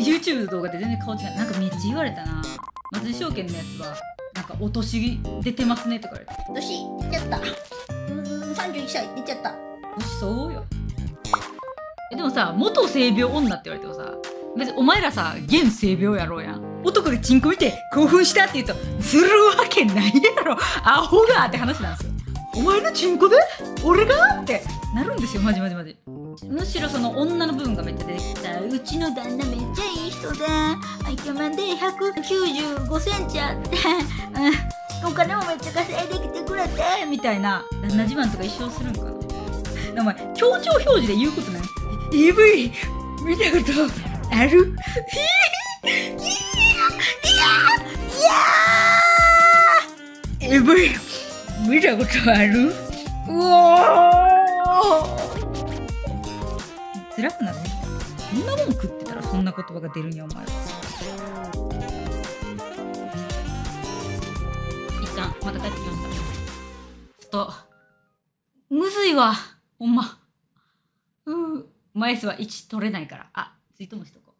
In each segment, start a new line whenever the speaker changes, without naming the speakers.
YouTube の動画で全然顔違うなんかめっちゃ言われたな松井証券のやつはなんかお年出てますねとか言われて年出ちゃった31歳出ちゃったそうよでもさ元性病女って言われてもさ別にお前らさ現性病やろうやん男でチンコ見て興奮したって言うとするわけないやろアホがって話なんですよお前のチンコで俺がってなるんですよマジマジマジむしろその女の部分がめっちゃ出てきたうちの旦那めっちゃいい人だイケメンで1 9 5ンチあってうん、お金もめっちゃ稼いできてくれてみたいな旦那自慢とか一生するんかなお前強調表示で言うことない EV 見たことあるいや EV 見たことあるうお辛くなるてきんなもん食ってたらそんな言葉が出るんやお前はいっちんまた帰ってきますからちょっとむずいわほんまうん枚数は1取れないからあツイートもしとこう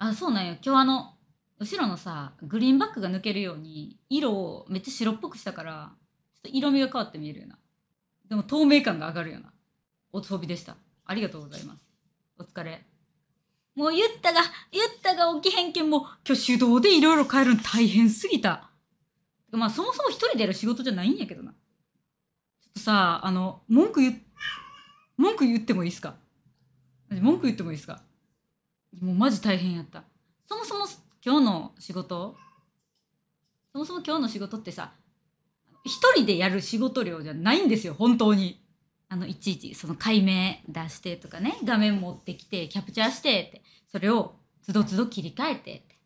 あそうなんよ今日あの後ろのさグリーンバックが抜けるように色をめっちゃ白っぽくしたからちょっと色味が変わって見えるような。でも透明感が上がるようなおつぼびでした。ありがとうございます。お疲れ。もう言ったが、言ったが起きへんけんも、今日手動でいろいろ変えるの大変すぎた。まあそもそも一人でやる仕事じゃないんやけどな。ちょっとさ、あの、文句言、文句言ってもいいっすか文句言ってもいいっすかもうマジ大変やった。そもそも今日の仕事そもそも今日の仕事ってさ、一人でやる仕事量じゃないんですよ本当にあのいちいちその解明出してとかね画面持ってきてキャプチャーしてってそれをつどつど切り替えてって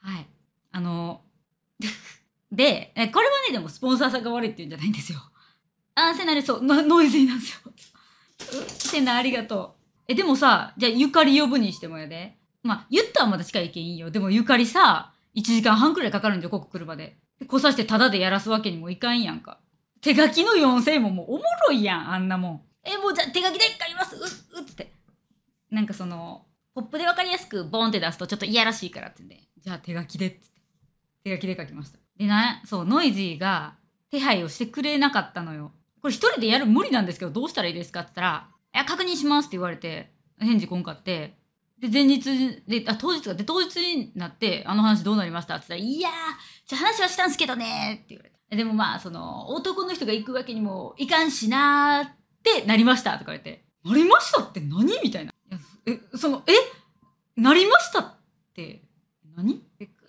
はいあの でこれはねでもスポンサーさんが悪いっていうんじゃないんですよあセナリそうノイズになんですよセナありがとうえでもさじゃあゆかり呼ぶにしてもやでまあ言ったらまだ近いけんいいよでもゆかりさ1時間半くらいかかるんでここ来るまで来さしてタダでやらすわけにもいかんやんか。手書きの4000ももうおもろいやん、あんなもん。え、もうじゃあ手書きで買いますう、うっつって。なんかその、ポップでわかりやすくボンって出すとちょっといやらしいからってんで、じゃあ手書きでっって。手書きで書きました。で、な、そう、ノイジーが手配をしてくれなかったのよ。これ一人でやる無理なんですけど、どうしたらいいですかって言ったら、いや、確認しますって言われて、返事こんかって、で、前日で、あ、当日か。で、当日になって、あの話どうなりましたって言ったら、いやー、じゃ話はしたんですけどねって言われた。でもまあ、その、男の人が行くわけにもいかんしなーってなりましたとか言れて、なりましたって何みたいな。え、その、えなりましたって何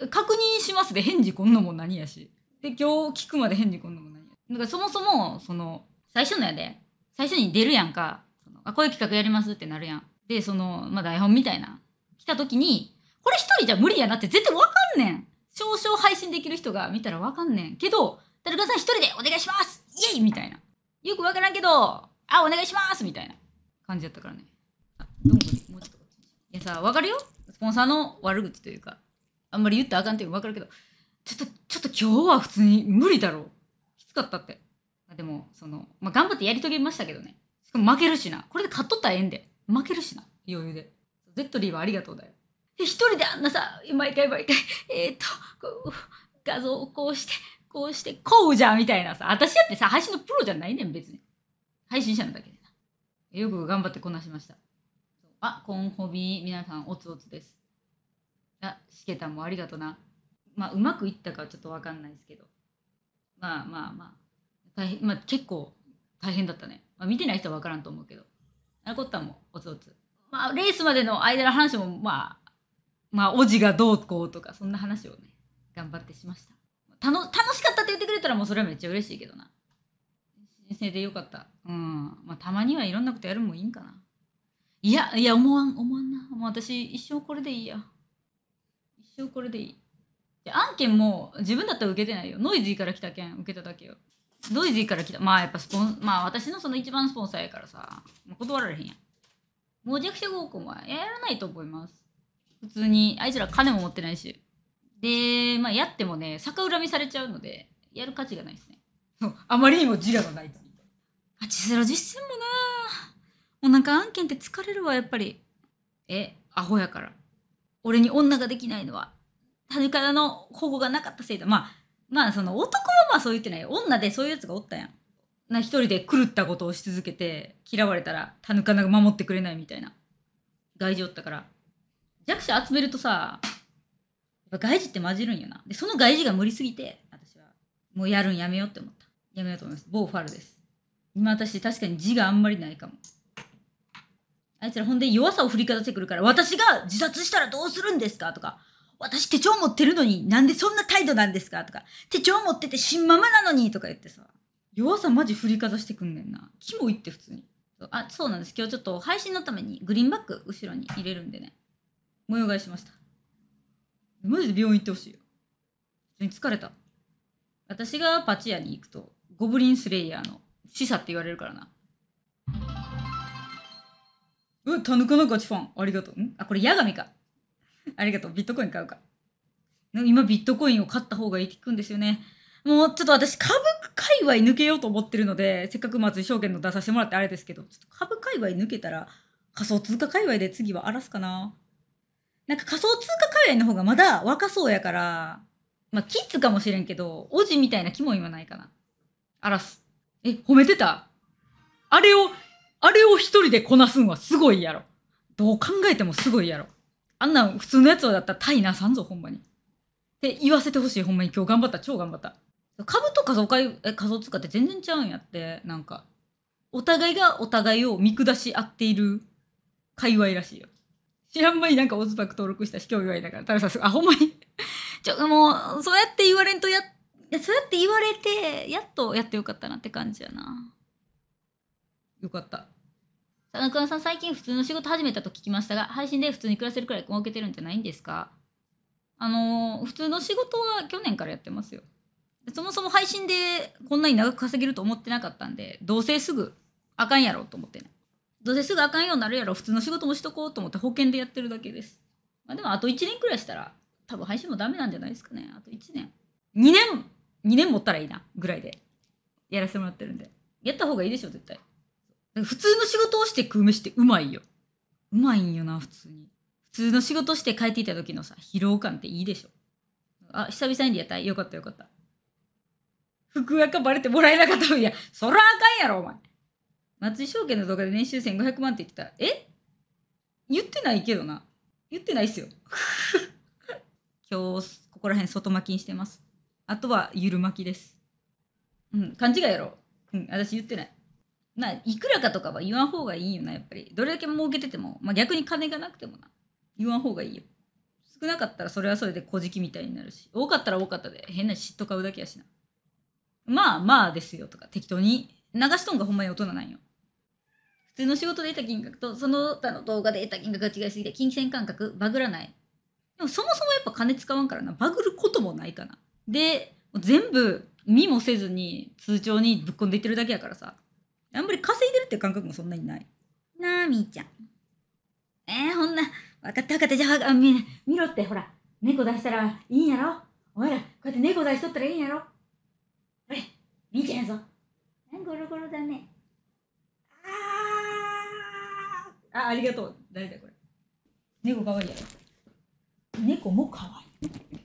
確認しますで、返事こんのも何やし。で、今日聞くまで返事こんのも何や。だからそもそも、その、最初のやで、最初に出るやんか、そのあ、こういう企画やりますってなるやん。で、その、まあ、台本みたいな、来た時に、これ一人じゃ無理やなって絶対わかんねん。少々配信できる人が見たらわかんねん。けど、誰かさん一人でお願いしますイエイみたいな。よくわからんけど、あ、お願いしますみたいな感じだったからね。あ、どんぐり、もうちょっと。いやさ、わかるよスポンサーの悪口というか、あんまり言ったらあかんっていうかわかるけど、ちょっと、ちょっと今日は普通に無理だろう。きつかったって。でも、その、まあ、頑張ってやり遂げましたけどね。しかも負けるしな。これで勝っとったらええんで。負けるしな余裕でゼットリーはありがとうだよ一人であんなさ毎回毎回えー、っと画像をこうしてこうしてこうじゃんみたいなさ私だってさ配信のプロじゃないねん別に配信者のだけでなよく頑張ってこなしましたあコンホビー皆さんおつおつですあしけたもありがとなまあうまくいったかはちょっと分かんないですけどまあまあまあ大変、まあ、結構大変だったね、まあ、見てない人は分からんと思うけど残ったもおつおつ。まあ、レースまでの間の話も、まあ、まあ、おじがどうこうとか、そんな話をね、頑張ってしました。たの楽しかったって言ってくれたら、もうそれはめっちゃ嬉しいけどな。人生でよかった。うん。まあ、たまにはいろんなことやるもいいんかな。いや、いや、思わん、思わんな。もう私、一生これでいいや。一生これでいい。案件も自分だったら受けてないよ。ノイジーから来た件受けただけよ。ノイズーから来た。まあやっぱスポン、まあ私のその一番スポンサーやからさ、断られへんやん。もう弱者合コンはやらないと思います。普通に、あいつら金も持ってないし。で、まあやってもね、逆恨みされちゃうので、やる価値がないですね。あまりにも自我がないと。あちゼら実践もなもうなんか案件って疲れるわ、やっぱり。え、アホやから。俺に女ができないのは、谷からの保護がなかったせいだ。まあ、まあその男はまあそう言ってない女でそういうやつがおったやん。な一人で狂ったことをし続けて嫌われたらたぬかなが守ってくれないみたいな外事おったから弱者集めるとさやっぱ外事って混じるんよなでその外事が無理すぎて私はもうやるんやめようって思ったやめようと思います某ファルです今私確かに字があんまりないかもあいつらほんで弱さを振りかざしてくるから私が自殺したらどうするんですかとか私手帳持ってるのになんでそんな態度なんですかとか、手帳持ってて新ママなのにとか言ってさ、弱さマジ振りかざしてくんねんな。キモいって普通に。あ、そうなんです。今日ちょっと配信のためにグリーンバッグ後ろに入れるんでね。模様替えしました。マジで病院行ってほしいよ。普通に疲れた。私がパチ屋に行くと、ゴブリンスレイヤーの死者って言われるからな。うん、田ぬかのガチファン。ありがとう。んあ、これヤガミか。ありがとう。ビットコイン買うか今ビットコインを買った方がいいって聞くんですよね。もうちょっと私株界隈抜けようと思ってるので、せっかく松井証券の出させてもらってあれですけど、ちょっと株界隈抜けたら仮想通貨界隈で次は荒らすかな。なんか仮想通貨界隈の方がまだ若そうやから、まあキッズかもしれんけど、おじみたいな気も言わないかな。荒らす。え、褒めてたあれを、あれを一人でこなすんはすごいやろ。どう考えてもすごいやろ。あんな普通のやつだったらタイなさんぞほんまに。って言わせてほしいほんまに今日頑張った超頑張った。株と仮想会仮想通貨って全然ちゃうんやってなんかお互いがお互いを見下し合っている界隈らしいよ。知らんまになんかオズパク登録したし今日祝いだからたべさすあほんまに ちょもうそうやって言われんとやそうやって言われてやっとやってよかったなって感じやな。よかった。中さん、最近普通の仕事始めたと聞きましたが、配信で普通に暮らせるくらい儲けてるんじゃないんですかあのー、普通の仕事は去年からやってますよ。そもそも配信でこんなに長く稼げると思ってなかったんで、どうせすぐあかんやろと思ってね。どうせすぐあかんようになるやろ、普通の仕事もしとこうと思って保険でやってるだけです。まあでもあと1年くらいしたら、多分配信もダメなんじゃないですかね。あと1年。2年、2年持ったらいいな、ぐらいでやらせてもらってるんで。やった方がいいでしょ、絶対。普通の仕事をして食う飯ってうまいよ。うまいんよな、普通に。普通の仕事して帰っていた時のさ、疲労感っていいでしょ。あ、久々にやったよかったよかった。服がバレてもらえなかったいや、そらあかんやろ、お前。松井証券の動画で年収1500万って言ってた。え言ってないけどな。言ってないっすよ。今日、ここら辺外巻きにしてます。あとは、ゆる巻きです。うん、勘違いやろ。うん、私言ってない。まあいくらかとかは言わん方がいいよなやっぱりどれだけ儲けてても、まあ、逆に金がなくてもな言わん方がいいよ少なかったらそれはそれで小じみたいになるし多かったら多かったで変な嫉妬買うだけやしなまあまあですよとか適当に流しとんがほんまに大人なんよ普通の仕事で得た金額とその他の動画で得た金額が違いすぎて金銭感覚バグらないでもそもそもやっぱ金使わんからなバグることもないかなで全部見もせずに通帳にぶっ込んでいってるだけやからさあんまり稼いでるって感覚もそんなにない。なあ、みーちゃん。えー、ほんな、分かった分かった、じゃあ、あ見見ろって、ほら、猫出したらいいんやろおいら、こうやって猫出しとったらいいんやろほれ、みーちゃんやぞ。ゴロゴロだね。ああ、ありがとう。誰だこれ。猫かわいいやろ。猫もかわいい。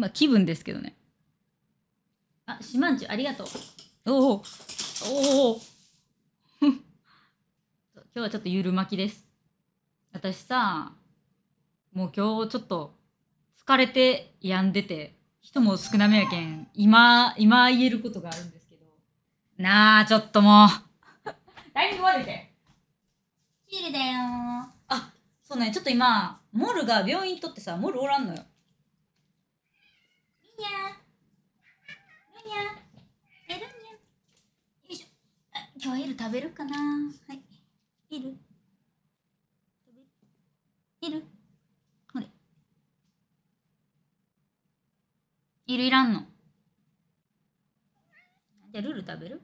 まあ気分ですけどねあシマンチュありがとうおおおお 今日はちょっとゆるまきです私さもう今日ちょっと疲れて病んでて人も少なめやけん今今言えることがあるんですけどなあちょっともうタイミング悪いでヒールだよあそうねちょっと今モルが病院とってさモルおらんのよにゃにゃにゃよいしょ今日エル食べるかなはいいるいるこれいるいらんのじゃルル食べる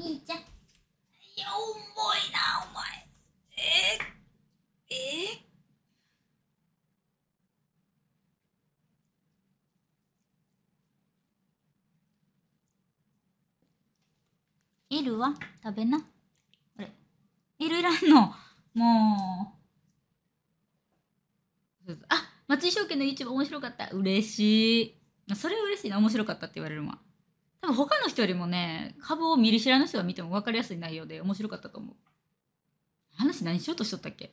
兄ちゃん。いや、重いな、お前。えー、ええエルは食べな。あれ。エルいらんの。もう。あ松井証券の YouTube 面白かった。嬉しい。それ嬉しいな。面白かったって言われるわ。多分他の人よりもね株を見る知らぬ人が見ても分かりやすい内容で面白かったと思う話何しようとしとったっけ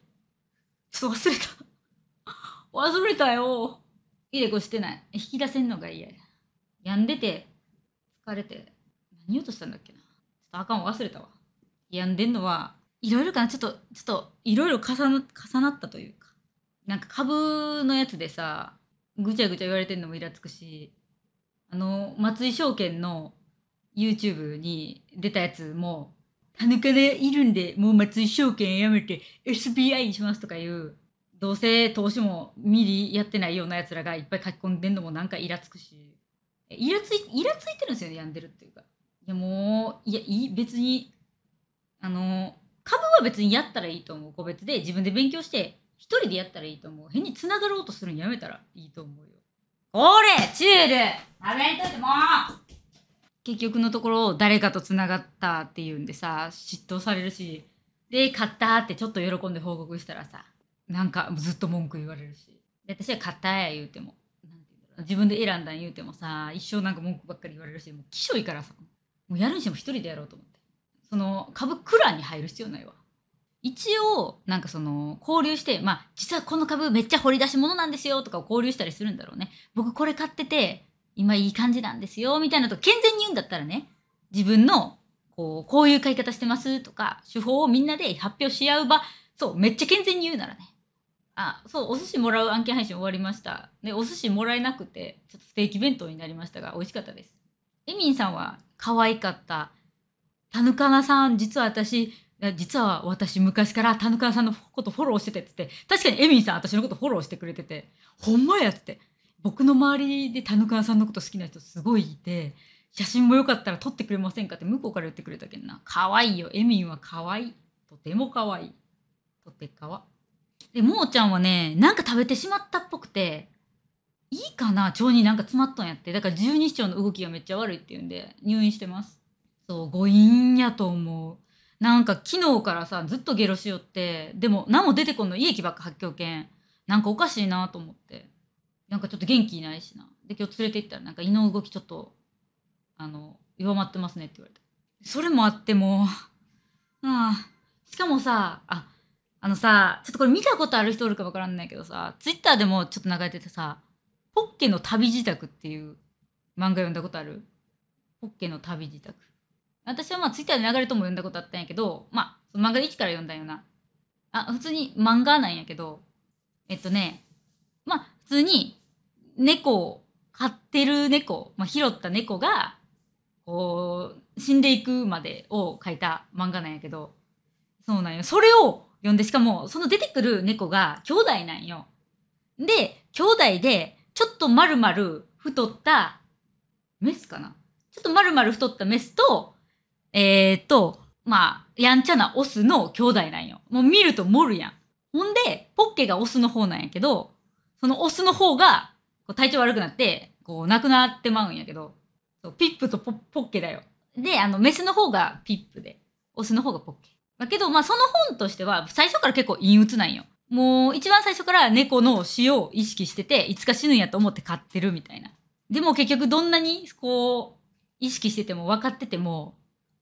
ちょっと忘れた 忘れたよいでこしてない引き出せんのが嫌や病んでて疲れて何言おうとしたんだっけなちょっとあかん忘れたわ病んでんのはいろいろかなちょっとちょっといろいろ重なったというかなんか株のやつでさぐちゃぐちゃ言われてんのもイラつくしあの松井証券の YouTube に出たやつも「田中でいるんでもう松井証券やめて SBI にします」とかいうどうせ投資もミリやってないようなやつらがいっぱい書き込んでんのもなんかイラつくしイラついイラついてるんですよね病んでるっていうか。いやもういやい別にあの株は別にやったらいいと思う個別で自分で勉強して一人でやったらいいと思う変につながろうとするのやめたらいいと思うよ。ほれチュール食べんといても結局のところ誰かとつながったっていうんでさ嫉妬されるしで買ったってちょっと喜んで報告したらさなんかずっと文句言われるし私は買ったや言うても自分で選んだん言うてもさ一生なんか文句ばっかり言われるしもうきしょいからさもうやるにしても一人でやろうと思ってその株蔵に入る必要ないわ一応なんかその交流してまあ実はこの株めっちゃ掘り出し物なんですよとかを交流したりするんだろうね僕これ買ってて今いい感じなんですよみたいなと健全に言うんだったらね自分のこうこういう買い方してますとか手法をみんなで発表し合う場そうめっちゃ健全に言うならねあそうお寿司もらう案件配信終わりましたでお寿司もらえなくてちょっとステーキ弁当になりましたが美味しかったですエミンさんは可愛かった田ぬかなさん実は私実は私昔から田中さんのことフォローしててっつって確かにエミンさん私のことフォローしてくれててほんまやっつって僕の周りで田中さんのこと好きな人すごいいて写真もよかったら撮ってくれませんかって向こうから言ってくれたけんな可愛いよエミンは可愛いとても可愛いとてかわでもーちゃんはねなんか食べてしまったっぽくていいかな腸になんか詰まっとんやってだから十二指腸の動きがめっちゃ悪いっていうんで入院してますそう誤飲やと思うなんか昨日からさずっとゲロしよってでも何も出てこんのいい駅ばっか発狂犬なんかおかしいなと思ってなんかちょっと元気ないしなで今日連れて行ったらなんか胃の動きちょっとあの弱まってますねって言われてそれもあってもう、あしかもさああのさちょっとこれ見たことある人おるか分からんないけどさツイッターでもちょっと流れててさ「ポッケの旅自宅」っていう漫画読んだことあるポッケの旅自宅私はまあツイッターで流れとも読んだことあったんやけど、まあ、漫画でから読んだんよな。あ、普通に漫画なんやけど、えっとね、まあ、普通に猫を、飼ってる猫、まあ、拾った猫が、こう、死んでいくまでを書いた漫画なんやけど、そうなんよ。それを読んで、しかも、その出てくる猫が兄弟なんよ。で、兄弟で、ちょっと丸々太った、メスかなちょっと丸々太ったメスと、えー、っと、まあ、やんちゃなオスの兄弟なんよ。もう見ると盛るやん。ほんで、ポッケがオスの方なんやけど、そのオスの方が、こう体調悪くなって、こう、亡くなってまうんやけど、ピップとポッケだよ。で、あの、メスの方がピップで、オスの方がポッケ。だけど、まあ、その本としては、最初から結構陰鬱なんよ。もう、一番最初から猫の死を意識してて、いつか死ぬんやと思って飼ってるみたいな。でも結局どんなに、こう、意識してても分かってても、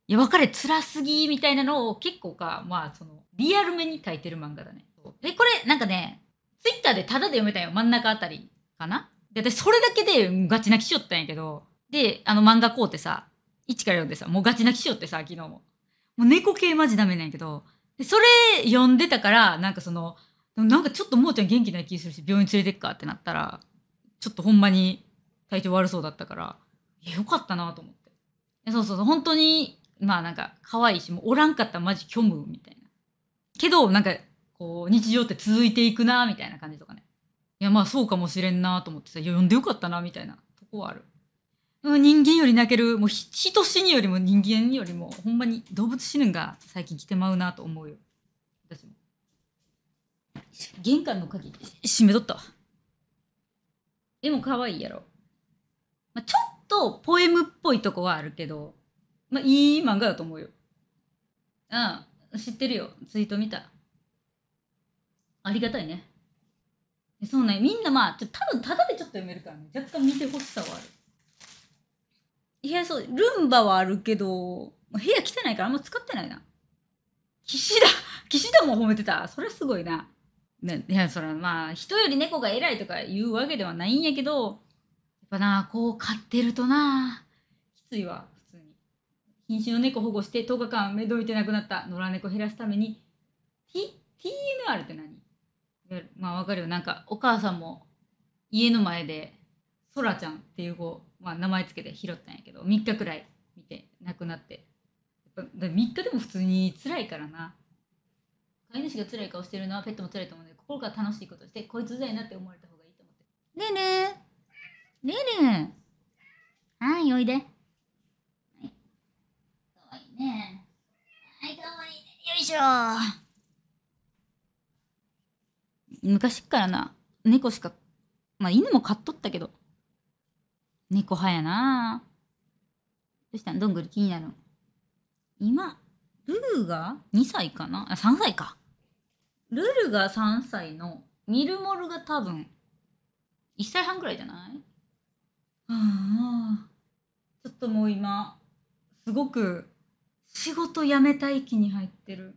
いや別れ辛すぎみたいなのを結構かまあそのリアルめに書いてる漫画だねでこれなんかねツイッターでタダで読めたよ真ん中あたりかなで私それだけでガチ泣きしよったんやけどであの漫画こうってさ一から読んでさもうガチ泣きしよってさ昨日ももう猫系マジダメなんやけどでそれ読んでたからなんかそのなんかちょっともうちゃん元気ない気するし病院連れてっかってなったらちょっとほんまに体調悪そうだったからいやよかったなと思ってそうそうそう本当にまあなんか可愛いしもうおらんかったらマジ虚無みたいなけどなんかこう日常って続いていくなみたいな感じとかねいやまあそうかもしれんなと思ってさ呼んでよかったなみたいなとこはある人間より泣けるもう人死によりも人間よりもほんまに動物死ぬんが最近来てまうなと思うよ私も玄関の鍵閉めとったわでも可愛いやろ、まあ、ちょっとポエムっぽいとこはあるけどまあ、いい漫画だと思うよ。ああ、知ってるよ。ツイート見た。ありがたいね。そうね、みんなまあ、ちょ多分ただでちょっと読めるからね。若干見てほしさはある。いや、そう、ルンバはあるけど、部屋来てないからあんま使ってないな。岸田、岸田も褒めてた。それすごいな。ね、いや、そらまあ、人より猫が偉いとか言うわけではないんやけど、やっぱな、こう飼ってるとな、きついわ。瀕死の猫保護して10日間目どいてなくなった野良猫減らすために、T、n r って何まあわかるよ。なんかお母さんも家の前で、そらちゃんっていう子、まあ名前付けて拾ったんやけど、3日くらい見て亡くなって。やっぱ3日でも普通に辛いからな。飼い主が辛い顔してるのはペットも辛いと思うんで、心から楽しいことして、こいつだいなって思われた方がいいと思って。ねえねえ。ねえねえ。はい、おいで。ねえはいかわいいよいしょ昔っからな猫しかまあ犬も飼っとったけど猫派やなどうしたんどんぐり気になる今ルルが2歳かなあ3歳かルルが3歳のミルモルが多分1歳半ぐらいじゃないああちょっともう今すごく仕事辞めたい気に入ってる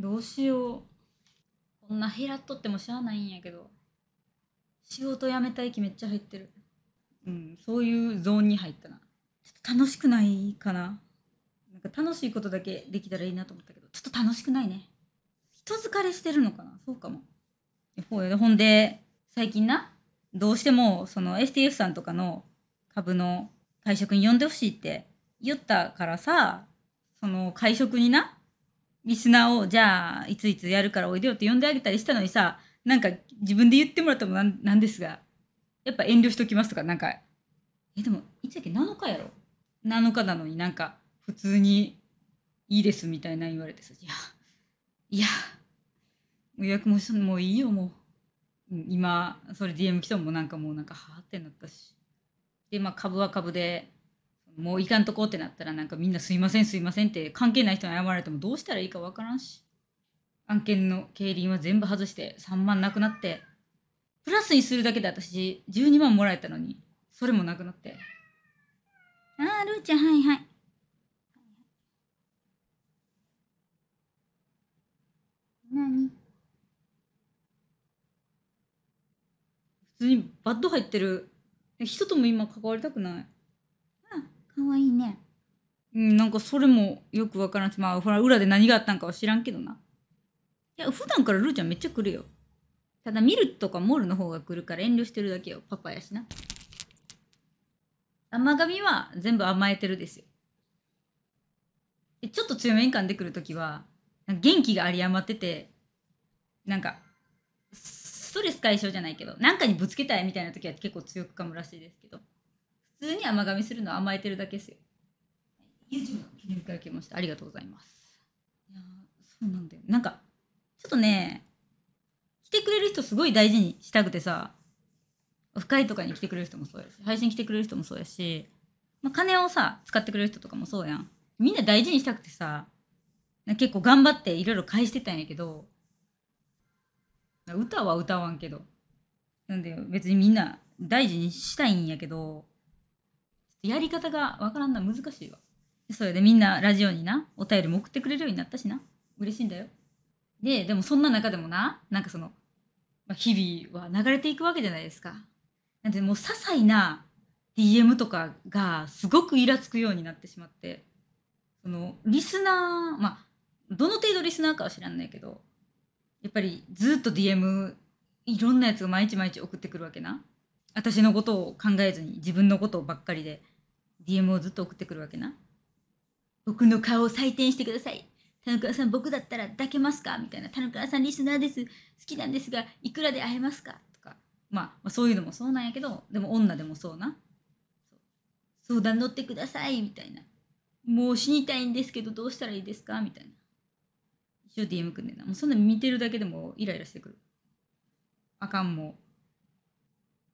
どうしようこんな減らっとってもしゃあないんやけど仕事辞めたい気めっちゃ入ってるうんそういうゾーンに入ったなちょっと楽しくないかななんか楽しいことだけできたらいいなと思ったけどちょっと楽しくないね人疲れしてるのかなそうかもほやほんで最近などうしてもその STF さんとかの株の会社ん呼んでほしいって言ったからさその会食にな、リスナーを、じゃあ、いついつやるからおいでよって呼んであげたりしたのにさ、なんか自分で言ってもらってもなんなんですが、やっぱ遠慮しときますとか、なんか、え、でも、いつだっけ、7日やろ ?7 日なのになんか、普通にいいですみたいな言われてさ、いや、いや、予約もしもういいよ、もう。今、それ DM 来たもなんかもうなんか、はーってなったし。で、まあ株は株で、もういかんとこってなったらなんかみんなすいませんすいませんって関係ない人に謝られてもどうしたらいいかわからんし案件の競輪は全部外して3万なくなってプラスにするだけで私12万もらえたのにそれもなくなってああルーちゃんはいはい何普通にバッド入ってる人とも今関わりたくないかわいいねうんなんかそれもよくわからんしまあほら裏で何があったんかは知らんけどないや普段からルーちゃんめっちゃ来るよただミルとかモルの方が来るから遠慮してるだけよパパやしな甘髪は全部甘えてるですよでちょっと強めに噛んでくる時は元気があり余っててなんかストレス解消じゃないけどなんかにぶつけたいみたいな時は結構強く噛むらしいですけど通に甘噛みするのは甘えてるだけですよ。YouTube かましありがとうございます。いやそうなんだよ。なんか、ちょっとね、来てくれる人すごい大事にしたくてさ、深いとかに来てくれる人もそうやし、配信来てくれる人もそうやし、まあ、金をさ、使ってくれる人とかもそうやん。みんな大事にしたくてさ、結構頑張っていろいろ返してたんやけど、歌は歌わんけど。なんで別にみんな大事にしたいんやけど、やり方がわからんな難しいわそれでみんなラジオになお便りも送ってくれるようになったしな嬉しいんだよででもそんな中でもななんかその、まあ、日々は流れていくわけじゃないですかなんでもう些細な DM とかがすごくイラつくようになってしまってそのリスナーまあどの程度リスナーかは知らないけどやっぱりずっと DM いろんなやつが毎日毎日送ってくるわけな私のことを考えずに自分のことばっかりで DM をずっと送ってくるわけな。僕の顔を採点してください。田之倉さん、僕だったら抱けますかみたいな。田之倉さん、リスナーです。好きなんですが、いくらで会えますかとか、まあ、まあ、そういうのもそうなんやけど、でも女でもそうな。う相談乗ってください。みたいな。もう死にたいんですけど、どうしたらいいですかみたいな。一応 DM くんでな。もうそんな見てるだけでもイライラしてくる。あかんも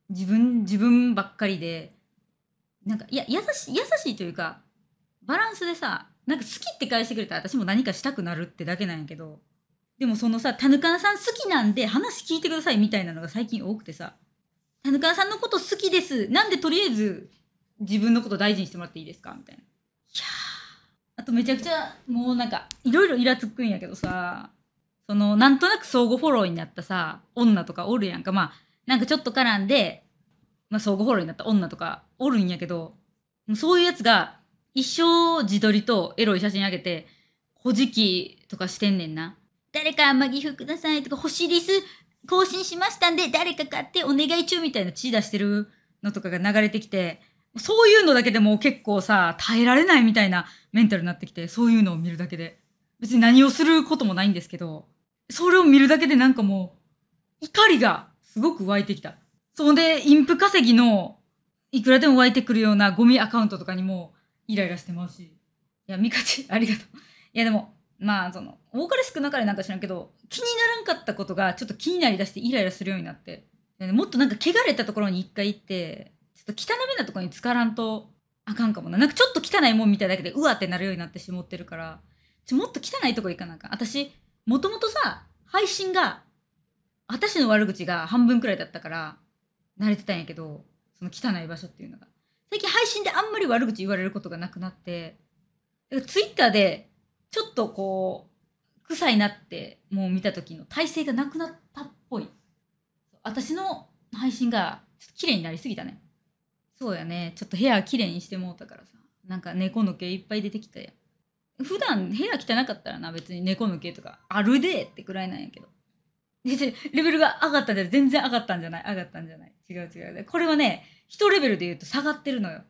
自分、自分ばっかりで、なんかいや優しい優しいというかバランスでさなんか好きって返してくれたら私も何かしたくなるってだけなんやけどでもそのさ「田ぬかさん好きなんで話聞いてください」みたいなのが最近多くてさ「田ぬかさんのこと好きですなんでとりあえず自分のこと大事にしてもらっていいですか?」みたいな。いやあとめちゃくちゃもうなんかいろいろイラつくんやけどさそのなんとなく相互フォローになったさ女とかおるやんかまあなんかちょっと絡んで、まあ、相互フォローになった女とかおるんやけど、そういうやつが一生自撮りとエロい写真あげて、ほじきとかしてんねんな。誰か甘ギフくださいとか、星リス更新しましたんで、誰か買ってお願い中みたいな血出してるのとかが流れてきて、そういうのだけでも結構さ、耐えられないみたいなメンタルになってきて、そういうのを見るだけで。別に何をすることもないんですけど、それを見るだけでなんかもう、怒りがすごく湧いてきた。そんで、インプ稼ぎのいくらでも湧いてくるようなゴミアカウントとかにもイライラしてますし。いや、ミカチ、ありがとう。いや、でも、まあ、その、多かれ少なかれなんか知らんけど、気にならんかったことがちょっと気になりだしてイライラするようになって。もっとなんか汚れたところに一回行って、ちょっと汚めなところに浸からんとあかんかもな。なんかちょっと汚いもんみたいだけで、うわってなるようになってしもってるから、ちょもっと汚いとこ行かなあかん。私、もともとさ、配信が、私の悪口が半分くらいだったから、慣れてたんやけど、その汚い場所っていうのが最近配信であんまり悪口言われることがなくなってツイッターでちょっとこう臭いなってもう見た時の体勢がなくなったっぽい私の配信がちょっと綺麗になりすぎたねそうやねちょっと部屋綺麗にしてもうたからさなんか猫の毛いっぱい出てきたや普段部屋汚かったらな別に猫の毛とかあるでってくらいなんやけどレベルが上がったじい全然上がったんじゃない上がったんじゃない違う違うこれはね人レベルで言うと下がってるのよ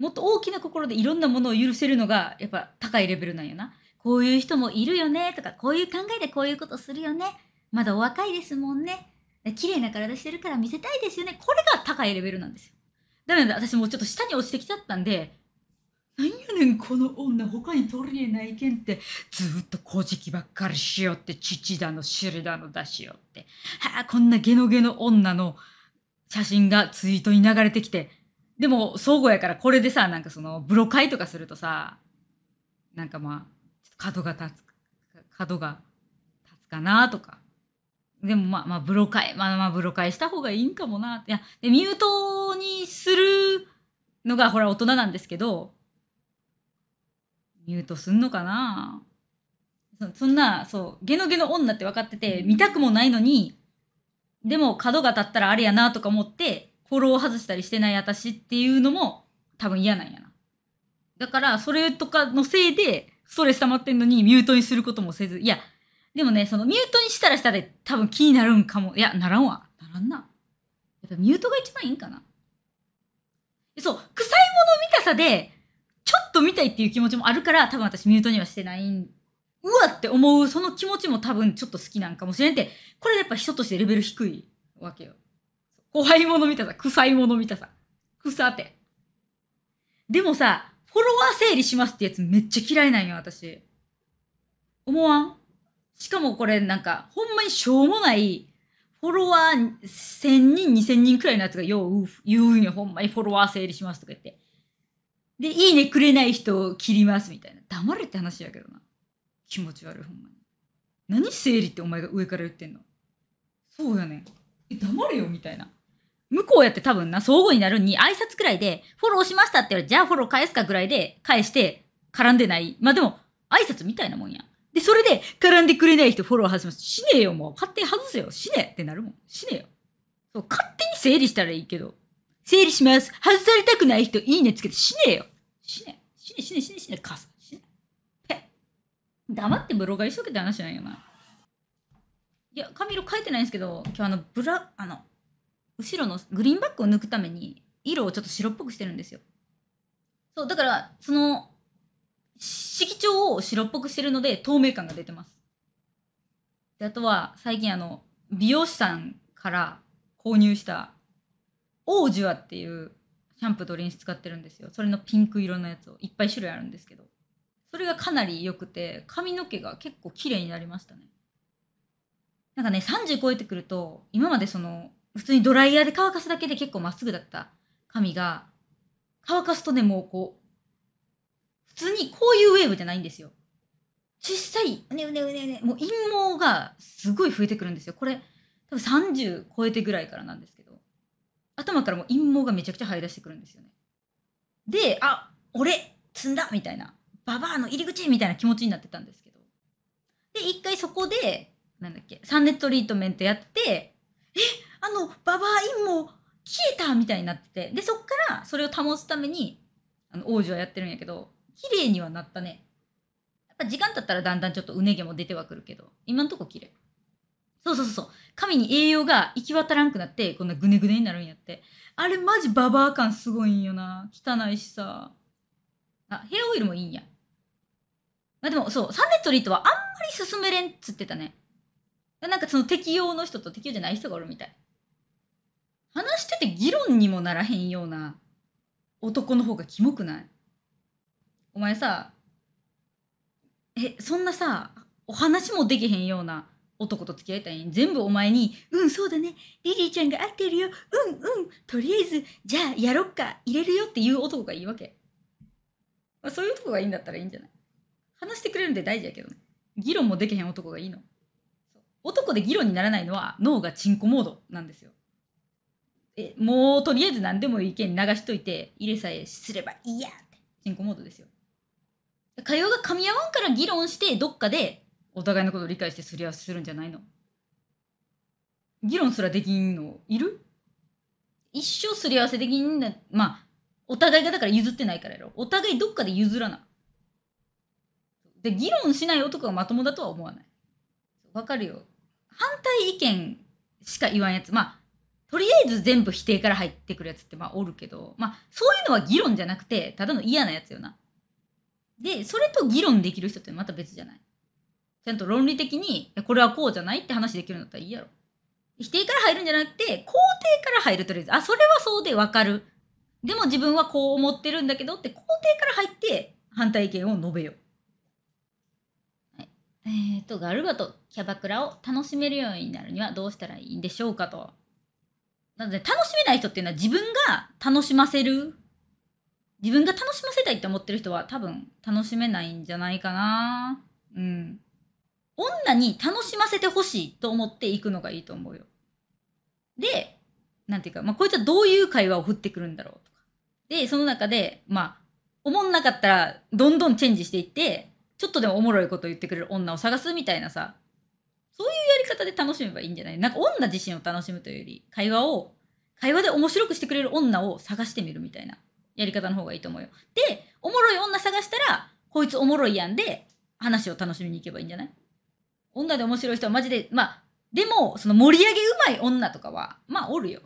もっと大きな心でいろんなものを許せるのがやっぱ高いレベルなんよなこういう人もいるよねとかこういう考えでこういうことするよねまだお若いですもんね綺麗な体してるから見せたいですよねこれが高いレベルなんですよだめな私もうちょっと下に落ちてきちゃったんでなんやねんこの女他に取りえないけんってずっと小じきばっかりしよって父だの汁だの出しよってはあこんなゲノゲの女の写真がツイートに流れてきてでも相互やからこれでさなんかそのブロ会とかするとさなんかまあ角が立つ角が立つかなとかでもまあまあブロ会まあまあブロ会した方がいいんかもないやでミュートにするのがほら大人なんですけどミュートすんのかなそんな、そう、ゲノゲノ女って分かってて、見たくもないのに、でも角が立ったらあれやなとか思って、フォロー外したりしてない私っていうのも多分嫌なんやな。だから、それとかのせいで、ストレス溜まってんのにミュートにすることもせず、いや、でもね、そのミュートにしたらしたで多分気になるんかも。いや、ならんわ。ならんな。やっぱミュートが一番いいんかな。そう、臭いもの見たさで、ちょっと見たいっていう気持ちもあるから、多分私ミュートにはしてないん、うわって思う、その気持ちも多分ちょっと好きなんかもしれんって、これやっぱ人としてレベル低いわけよ。怖いもの見たさ、臭いもの見たさ。臭って。でもさ、フォロワー整理しますってやつめっちゃ嫌いなんよ、私。思わんしかもこれなんか、ほんまにしょうもない、フォロワー1000人、2000人くらいのやつがよう言うんよ、ほんまにフォロワー整理しますとか言って。で、いいねくれない人を切りますみたいな。黙れって話やけどな。気持ち悪い、ほんまに。何整理ってお前が上から言ってんのそうやねえ、黙れよ、みたいな。向こうやって多分な、相互になるに挨拶くらいで、フォローしましたって言われじゃあフォロー返すかぐらいで返して、絡んでない。まあでも、挨拶みたいなもんや。で、それで、絡んでくれない人フォロー外します。死ねえよ、もう。勝手に外せよ。死ねってなるもん。死ねよ。そう、勝手に整理したらいいけど、整理します。外されたくない人、いいねつけて死ねよ。死ね。死ね、死ね、死ね、死ね、母さ死ね。ぺ黙ってブロガーしとけって話ないよな。いや、髪色変えてないんですけど、今日あの、ブラ、あの、後ろのグリーンバックを抜くために、色をちょっと白っぽくしてるんですよ。そう、だから、その、色調を白っぽくしてるので、透明感が出てます。で、あとは、最近あの、美容師さんから購入したオージュアっていうシャンプーとリンス使ってるんですよそれのピンク色のやつをいっぱい種類あるんですけどそれがかなり良くて髪の毛が結構綺麗になりましたねなんかね30超えてくると今までその普通にドライヤーで乾かすだけで結構まっすぐだった髪が乾かすとねもうこう普通にこういうウェーブじゃないんですよ小さいうねうねうねうねもう陰毛がすごい増えてくるんですよこれ多分30超えてぐらいからなんですけど頭からも陰謀がめちゃくちゃ生え出してくるんですよね。で、あ、俺、積んだみたいな、ババアの入り口みたいな気持ちになってたんですけど。で、一回そこで、なんだっけ、サンットリートメントやって、え、あの、ババア陰謀消えたみたいになってて、で、そっからそれを保つために、あの、王子はやってるんやけど、綺麗にはなったね。やっぱ時間経ったらだんだんちょっとうね毛も出てはくるけど、今んとこ綺麗。そうそうそう神髪に栄養が行き渡らんくなってこんなグネグネになるんやってあれマジババア感すごいんよな汚いしさあヘアオイルもいいんやまあでもそうサネットリートはあんまり勧めれんっつってたねなんかその適用の人と適用じゃない人がおるみたい話してて議論にもならへんような男の方がキモくないお前さえそんなさお話もできへんような男と付き合いたい全部お前に「うんそうだねリリーちゃんが合ってるようんうんとりあえずじゃあやろっか入れるよ」っていう男がいいわけ、まあ、そういう男がいいんだったらいいんじゃない話してくれるんで大事やけどね議論もできへん男がいいの男で議論にならないのは脳がチンコモードなんですよえもうとりあえず何でも意見流しといて入れさえすればいいやってチンコモードですよ会話が噛み合わんから議論してどっかでお互いのことを理解してすり合わせするんじゃないの議論すらできんのいる一生すり合わせできんなまあお互いがだから譲ってないからやろお互いどっかで譲らなで議論しない男がまともだとは思わないわかるよ反対意見しか言わんやつまあとりあえず全部否定から入ってくるやつってまあおるけどまあそういうのは議論じゃなくてただの嫌なやつよなでそれと議論できる人ってまた別じゃないちゃんと論理的にこれはこうじゃないって話できるんだったらいいやろ否定から入るんじゃなくて肯定から入るとりあえずあそれはそうでわかるでも自分はこう思ってるんだけどって肯定から入って反対意見を述べよう、はい、えー、っとガルバとキャバクラを楽しめるようになるにはどうしたらいいんでしょうかとなので楽しめない人っていうのは自分が楽しませる自分が楽しませたいって思ってる人は多分楽しめないんじゃないかなうん女に楽しませてほしいと思って行くのがいいと思うよ。で、なんていうか、まあ、こいつはどういう会話を振ってくるんだろうとか。で、その中で、まあ、思んなかったら、どんどんチェンジしていって、ちょっとでもおもろいこと言ってくれる女を探すみたいなさ、そういうやり方で楽しめばいいんじゃないなんか女自身を楽しむというより、会話を、会話で面白くしてくれる女を探してみるみたいなやり方の方がいいと思うよ。で、おもろい女探したら、こいつおもろいやんで、話を楽しみに行けばいいんじゃない女で面白い人はマジで、まあ、でも、その盛り上げうまい女とかは、まあ、おるよ。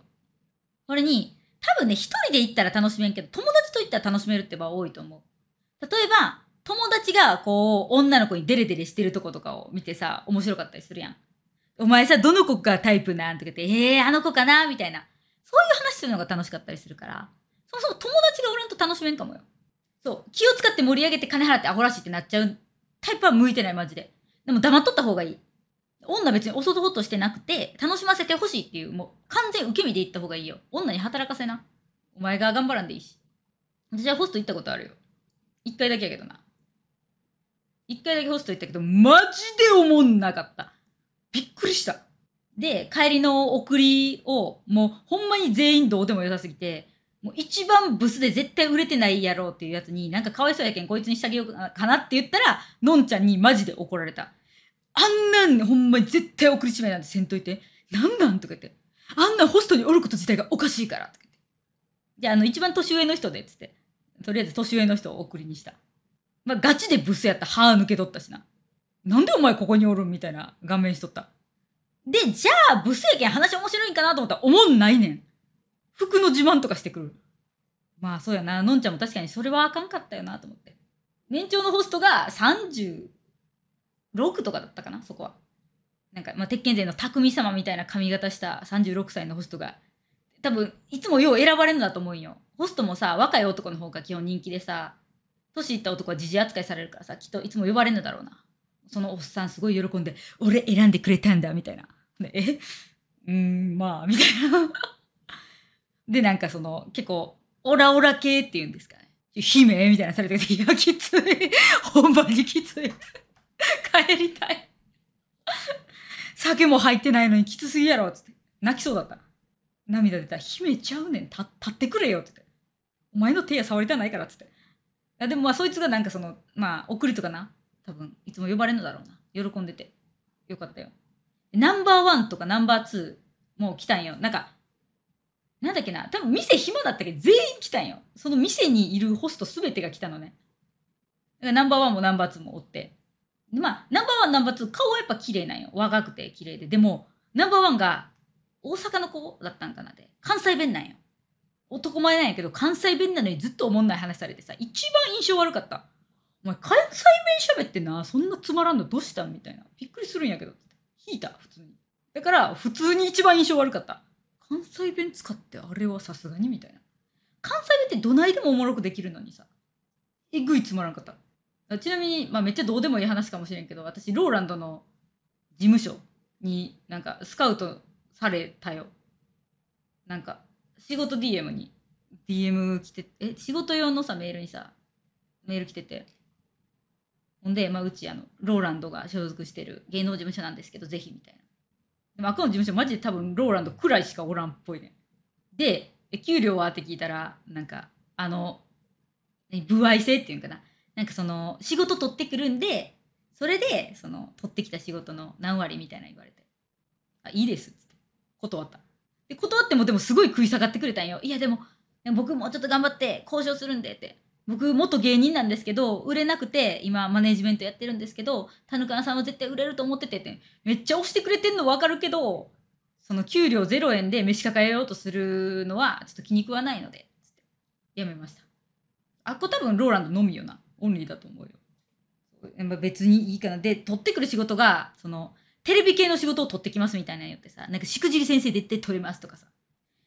それに、多分ね、一人で行ったら楽しめんけど、友達と行ったら楽しめるって場多いと思う。例えば、友達がこう、女の子にデレデレしてるとことかを見てさ、面白かったりするやん。お前さ、どの子がタイプなんとか言って、ええー、あの子かなみたいな。そういう話するのが楽しかったりするから、そもそも友達が俺んと楽しめんかもよ。そう。気を使って盛り上げて金払ってアホらしいってなっちゃうタイプは向いてない、マジで。でも黙っとった方がいい。女別におそととしてなくて、楽しませてほしいっていう、もう完全受け身で行った方がいいよ。女に働かせな。お前が頑張らんでいいし。私はホスト行ったことあるよ。一回だけやけどな。一回だけホスト行ったけど、マジで思んなかった。びっくりした。で、帰りの送りを、もうほんまに全員どうでもよさすぎて、もう一番ブスで絶対売れてないやろうっていうやつに、なんかかわいそうやけん、こいつにしてあげようかなって言ったら、のんちゃんにマジで怒られた。あんなんほんまに絶対送りしまいなんてせんといて。なんなんとか言って。あんなホストにおること自体がおかしいから。って。じゃあ、あの、一番年上の人で、つって。とりあえず年上の人を送りにした。まあ、ガチでブスやった。歯抜け取ったしな。なんでお前ここにおるんみたいな顔面しとった。で、じゃあ、ブスやけん話面白いんかなと思ったら、おもんないねん。服の自慢とかしてくる。まあ、そうやな。のんちゃんも確かにそれはあかんかったよな、と思って。年長のホストが30、6とかだったかなそこはなんか、まあ、鉄拳勢の匠様みたいな髪型した36歳のホストが多分いつもよう選ばれるんだと思うんよホストもさ若い男の方が基本人気でさ年いった男は時事扱いされるからさきっといつも呼ばれるのだろうなそのおっさんすごい喜んで「俺選んでくれたんだ」みたいな「えうんまあ」みたいな でなんかその結構オラオラ系っていうんですかね「姫」みたいなされてて「いやきついほんまにきつい 帰りたい。酒も入ってないのにきつすぎやろ、つって。泣きそうだった。涙出たら、姫ちゃうねん、立ってくれよ、つって。お前の手や触りたないから、つって。あでもまあそいつがなんかその、まあ送りとかな、多分、いつも呼ばれるのだろうな。喜んでて。よかったよ。ナンバーワンとかナンバーツーも来たんよ。なんか、なんだっけな、多分店暇だったけど全員来たんよ。その店にいるホスト全てが来たのね。ナンバーワンもナンバーツーもおって。まあ、ナンバーワン、ナンバーツー、顔はやっぱ綺麗なんよ。若くて綺麗で。でも、ナンバーワンが大阪の子だったんかなって。関西弁なんよ。男前なんやけど、関西弁なのにずっとおもんない話されてさ、一番印象悪かった。お前、関西弁喋ってな、そんなつまらんのどうしたんみたいな。びっくりするんやけど。引いた、普通に。だから、普通に一番印象悪かった。関西弁使ってあれはさすがにみたいな。関西弁ってどないでもおもろくできるのにさ、えぐいつまらんかった。ちなみに、まあ、めっちゃどうでもいい話かもしれんけど私ローランドの事務所になんかスカウトされたよなんか仕事 DM に DM 来てえ仕事用のさメールにさメール来ててほんで、まあ、うちあのローランドが所属してる芸能事務所なんですけどぜひみたいなでも赤の事務所マジで多分ローランドくらいしかおらんっぽいねで給料はって聞いたらなんかあの歩合制っていうんかななんかその仕事取ってくるんでそれでその取ってきた仕事の何割みたいな言われて「あいいです」っつって断ったで断ってもでもすごい食い下がってくれたんよいやでも僕もちょっと頑張って交渉するんでって僕元芸人なんですけど売れなくて今マネジメントやってるんですけど田中さんは絶対売れると思っててってめっちゃ押してくれてんの分かるけどその給料0円で召し抱えようとするのはちょっと気に食わないのでやめましたあっこ多分ローランドのみよなオンリーだと思うよ。やっぱ別にいいかな。で、取ってくる仕事が、その、テレビ系の仕事を取ってきますみたいなのよってさ、なんかしくじり先生出て取れますとかさ。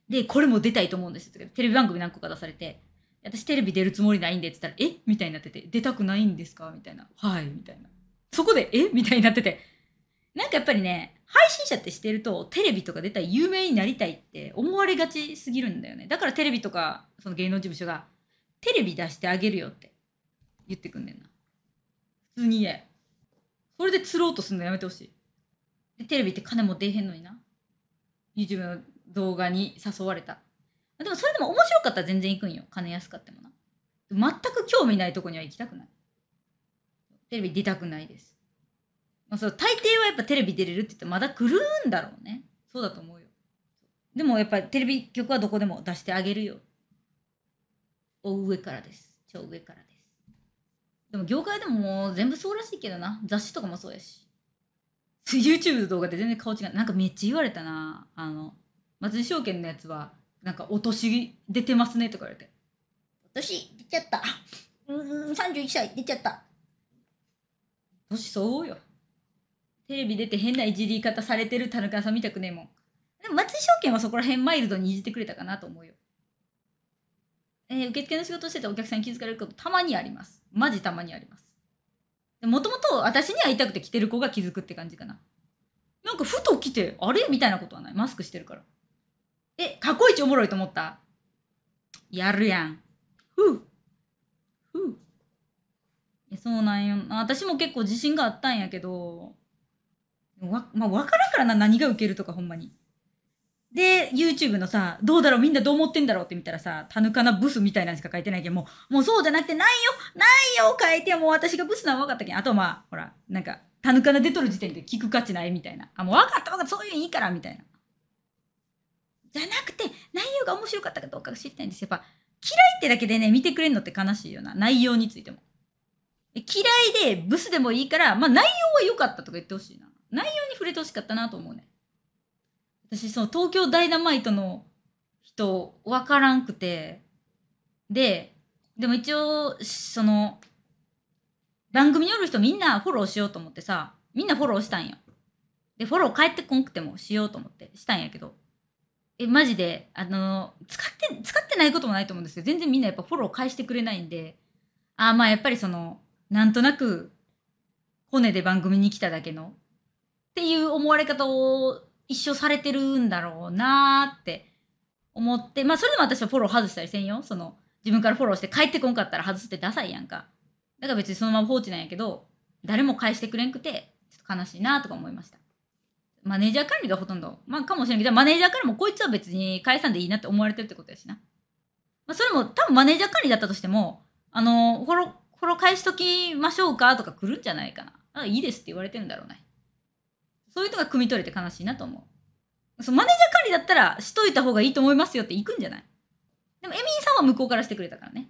で、これも出たいと思うんですとか、テレビ番組何個か出されて、私テレビ出るつもりないんでって言ったら、えみたいになってて、出たくないんですかみたいな。はい、みたいな。そこで、えみたいになってて。なんかやっぱりね、配信者ってしてると、テレビとか出たい、有名になりたいって思われがちすぎるんだよね。だからテレビとか、その芸能事務所が、テレビ出してあげるよって。言ってくんねんな普通に言えそれで釣ろうとすんのやめてほしいでテレビって金も出へんのにな YouTube の動画に誘われたでもそれでも面白かったら全然行くんよ金安かってもな全く興味ないとこには行きたくないテレビ出たくないですまあ、そう大抵はやっぱテレビ出れるって言ってまだ来るんだろうねそうだと思うよでもやっぱテレビ局はどこでも出してあげるよお上からです超上からですでも業界でももう全部そうらしいけどな雑誌とかもそうやし YouTube の動画で全然顔違うなんかめっちゃ言われたなあの松井証券のやつはなんかお年出てますねとか言われて年出ちゃったうん31歳出ちゃった年そうよテレビ出て変ないじり方されてる田中さん見たくねえもんでも松井証券はそこら辺マイルドにいじってくれたかなと思うよえー、受付の仕事しててお客さんに気づかれることたまにあります。マジたまにあります。もともと私に会いたくて来てる子が気づくって感じかな。なんかふと来て、あれみたいなことはない。マスクしてるから。え、過去一おもろいと思ったやるやん。ふう。ふう。そうなんよ。私も結構自信があったんやけど、わ、まあ、わからんからな、何が受けるとかほんまに。で、YouTube のさ、どうだろうみんなどう思ってんだろうって見たらさ、たぬかなブスみたいなのしか書いてないけど、もう、もうそうじゃなくて、ないよないよ書いて、もう私がブスなの分かったけん。あとまあ、ほら、なんか、たぬかな出とる時点で聞く価値ないみたいな。あ、もう分かった分かった、そういうのいいから、みたいな。じゃなくて、内容が面白かったかどうか知りたいんですやっぱ、嫌いってだけでね、見てくれんのって悲しいよな。内容についても。嫌いで、ブスでもいいから、まあ内容は良かったとか言ってほしいな。内容に触れてほしかったなと思うね。私その東京ダイナマイトの人分からんくてででも一応その番組におる人みんなフォローしようと思ってさみんなフォローしたんよでフォロー返ってこんくてもしようと思ってしたんやけどえマジであの使って使ってないこともないと思うんですけど全然みんなやっぱフォロー返してくれないんであまあやっぱりそのなんとなく骨で番組に来ただけのっていう思われ方を一生されてるんだろうなって思って、まあそれでも私はフォロー外したりせんよ。その自分からフォローして帰ってこんかったら外すってダサいやんか。だから別にそのまま放置なんやけど、誰も返してくれんくて、ちょっと悲しいなとか思いました。マネージャー管理がほとんど、まあかもしれんけど、マネージャーからもこいつは別に返さんでいいなって思われてるってことやしな。まあそれも多分マネージャー管理だったとしても、あの、フォロー、フォロー返しときましょうかとか来るんじゃないかな。あいいですって言われてるんだろうね。そういうのが汲み取れて悲しいなと思うそうマネージャー管理だったらしといた方がいいと思いますよって行くんじゃないでもエミンさんは向こうからしてくれたからね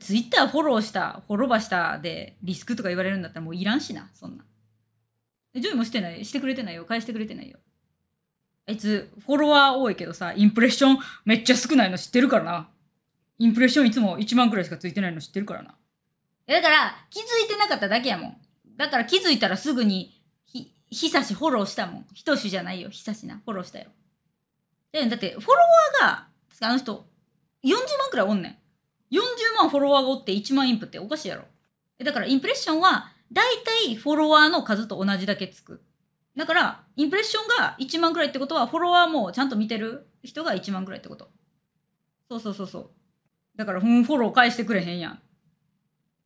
ツイッターフォローしたフォローバしたでリスクとか言われるんだったらもういらんしなそんなジョイもしてないしてくれてないよ返してくれてないよあいつフォロワー多いけどさインプレッションめっちゃ少ないの知ってるからなインプレッションいつも1万くらいしかついてないの知ってるからなだから気づいてなかっただけやもんだから気づいたらすぐに久しフォローしたもん。ひとしじゃないよ。久しな。フォローしたよ。だってフォロワーが、あの人、40万くらいおんねん。40万フォロワーがおって1万インプっておかしいやろ。だからインプレッションは、だいたいフォロワーの数と同じだけつく。だから、インプレッションが1万くらいってことは、フォロワーもちゃんと見てる人が1万くらいってこと。そうそうそうそう。だから、ふん、フォロー返してくれへんやん。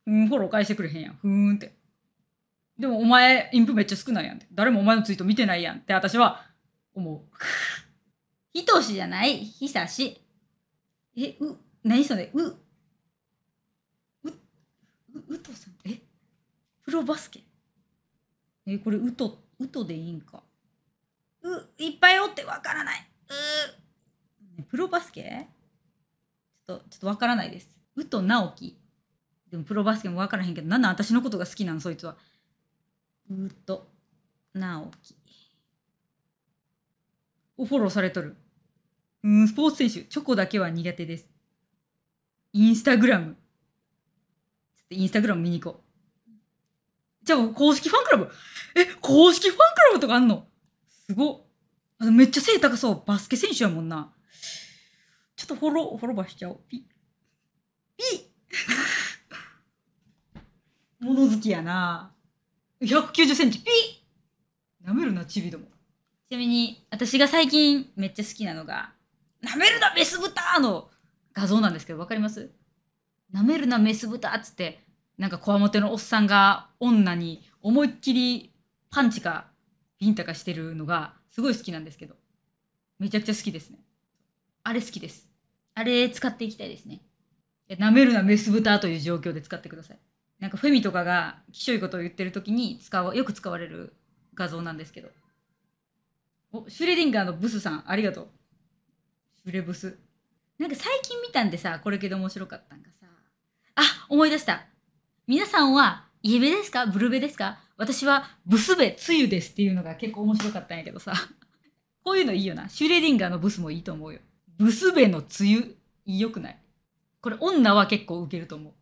ふん、フォロー返してくれへんやん。ふーんって。でもお前インプめっちゃ少ないやん誰もお前のツイート見てないやんって私は思う。ひとしじゃないひさし。え、う、何それう、う、う、うとさんえプロバスケえ、これうと、うとでいいんか。う、いっぱいおってわからない。う、プロバスケちょっと、ちょっとわからないです。うと直樹。でもプロバスケもわからへんけど、なんなん私のことが好きなのそいつは。ウド・ナ直樹。お、フォローされとる。うん、スポーツ選手、チョコだけは苦手です。インスタグラム。ちょっとインスタグラム見に行こう。じゃあ、公式ファンクラブえ、公式ファンクラブとかあんのすごあの。めっちゃ背高そう。バスケ選手やもんな。ちょっとフォロー、フォローバーしちゃおう。ピッ。ピッ物好きやな190センチ、ピッ舐めるな、チビども。ちなみに、私が最近めっちゃ好きなのが、舐めるな、メス豚の画像なんですけど、わかります舐めるな、メス豚っつって、なんかこわもてのおっさんが女に思いっきりパンチかビンタかしてるのがすごい好きなんですけど、めちゃくちゃ好きですね。あれ好きです。あれ使っていきたいですね。舐めるな、メス豚という状況で使ってください。なんかフェミとかがきしょいことを言ってる時に使うよく使われる画像なんですけどおシュレディンガーのブスさんありがとうシュレブスなんか最近見たんでさこれけど面白かったんかさあ思い出した皆さんはイエベですかブルベですか私はブスベつゆですっていうのが結構面白かったんやけどさ こういうのいいよなシュレディンガーのブスもいいと思うよブスベのつゆよくないこれ女は結構ウケると思う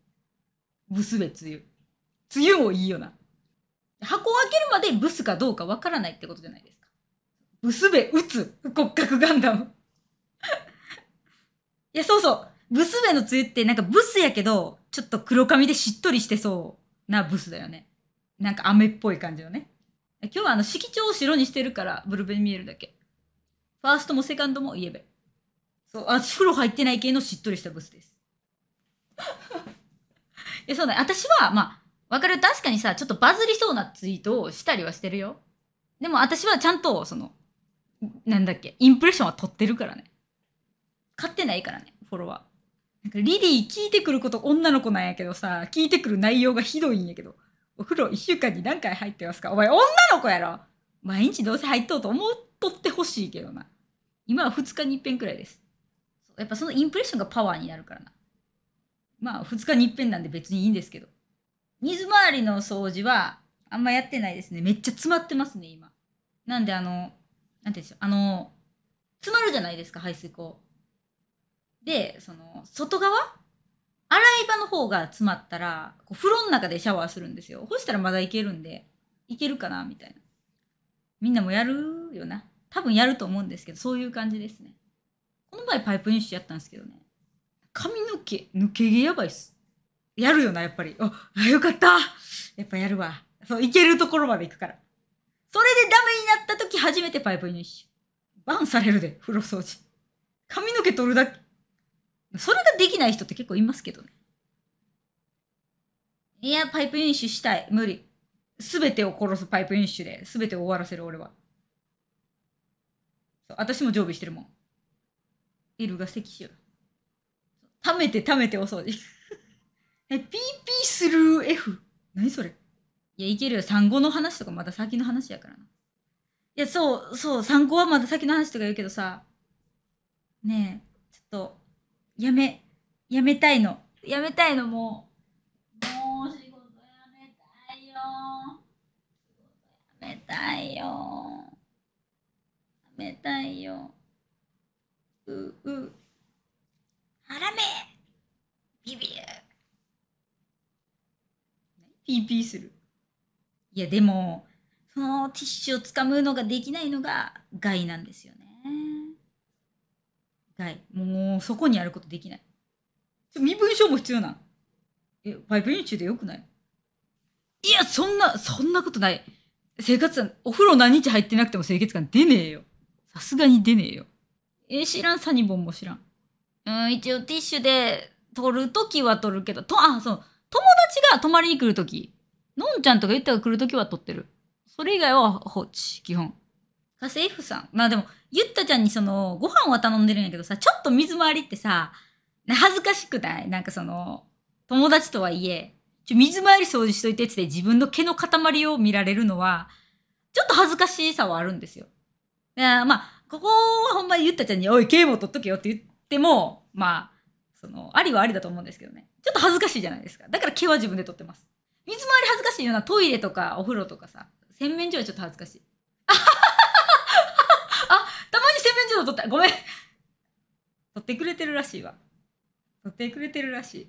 ブスべ梅雨。もいいよな。箱を開けるまでブスかどうかわからないってことじゃないですか。ブスべ打つ骨格ガンダム。いや、そうそう。ブスべの梅雨ってなんかブスやけど、ちょっと黒髪でしっとりしてそうなブスだよね。なんか雨っぽい感じのね。今日はあの色調を白にしてるからブルベに見えるだけ。ファーストもセカンドもイエベ。そう、あ、風呂入ってない系のしっとりしたブスです。え、そうだ、ね、私は、まあ、わかる、確かにさ、ちょっとバズりそうなツイートをしたりはしてるよ。でも私はちゃんと、その、なんだっけ、インプレッションは取ってるからね。買ってないからね、フォロワー。なんかリリー聞いてくること女の子なんやけどさ、聞いてくる内容がひどいんやけど。お風呂1週間に何回入ってますかお前女の子やろ毎日どうせ入っとうと思っとってほしいけどな。今は2日に1遍くらいです。やっぱそのインプレッションがパワーになるからな。まあ2日に一遍なんで別にいいんですけど。水回りの掃除はあんまやってないですね。めっちゃ詰まってますね、今。なんであの、なんて言うんでしょう。あの、詰まるじゃないですか、排水口。で、その、外側洗い場の方が詰まったら、こう風呂の中でシャワーするんですよ。干したらまだいけるんで、いけるかなみたいな。みんなもやるよな。多分やると思うんですけど、そういう感じですね。この前パイプニッシュやったんですけどね。髪の毛抜け毛やばいっすやるよなやっぱりああよかったやっぱやるわそういけるところまで行くからそれでダメになった時初めてパイプ入手バンされるで風呂掃除髪の毛取るだけそれができない人って結構いますけどねいやパイプ入手したい無理すべてを殺すパイプ入手ですべてを終わらせる俺はそう私も常備してるもんイルが咳しよう溜めて溜めてお掃除。え、ピーピーする F。何それいや、いけるよ。産後の話とかまだ先の話やからな。いや、そう、そう、産後はまだ先の話とか言うけどさ、ねえ、ちょっと、やめ、やめたいの。やめたいの、もう。もう仕事やめたいよ。仕事やめたいよ。やめたいよ。う、う。あらめビビーピーする。いや、でも、そのティッシュをつかむのができないのが害なんですよね。害。もう、そこにやることできない。身分証も必要なん。え、パイプインチでよくないいや、そんな、そんなことない。生活感、お風呂何日入ってなくても清潔感出ねえよ。さすがに出ねえよ。え知らん、サニボンも知らん。うん、一応ティッシュで取るときは取るけど、と、あ、そう、友達が泊まりに来るとき、のんちゃんとか言ったが来るときは取ってる。それ以外は放置、基本。家政婦さん。まあでも、ゆったちゃんにその、ご飯は頼んでるんやけどさ、ちょっと水回りってさ、恥ずかしくないなんかその、友達とはいえ、ちょ、水回り掃除しといてって自分の毛の塊を見られるのは、ちょっと恥ずかしさはあるんですよ。いやまあ、ここはほんまゆったちゃんに、おい、毛も取っとけよってっても、まあ、その、ありはありだと思うんですけどね。ちょっと恥ずかしいじゃないですか。だから毛は自分で取ってます。水回り恥ずかしいようなトイレとかお風呂とかさ、洗面所はちょっと恥ずかしい。あたまに洗面所の取った。ごめん。取ってくれてるらしいわ。取ってくれてるらしい。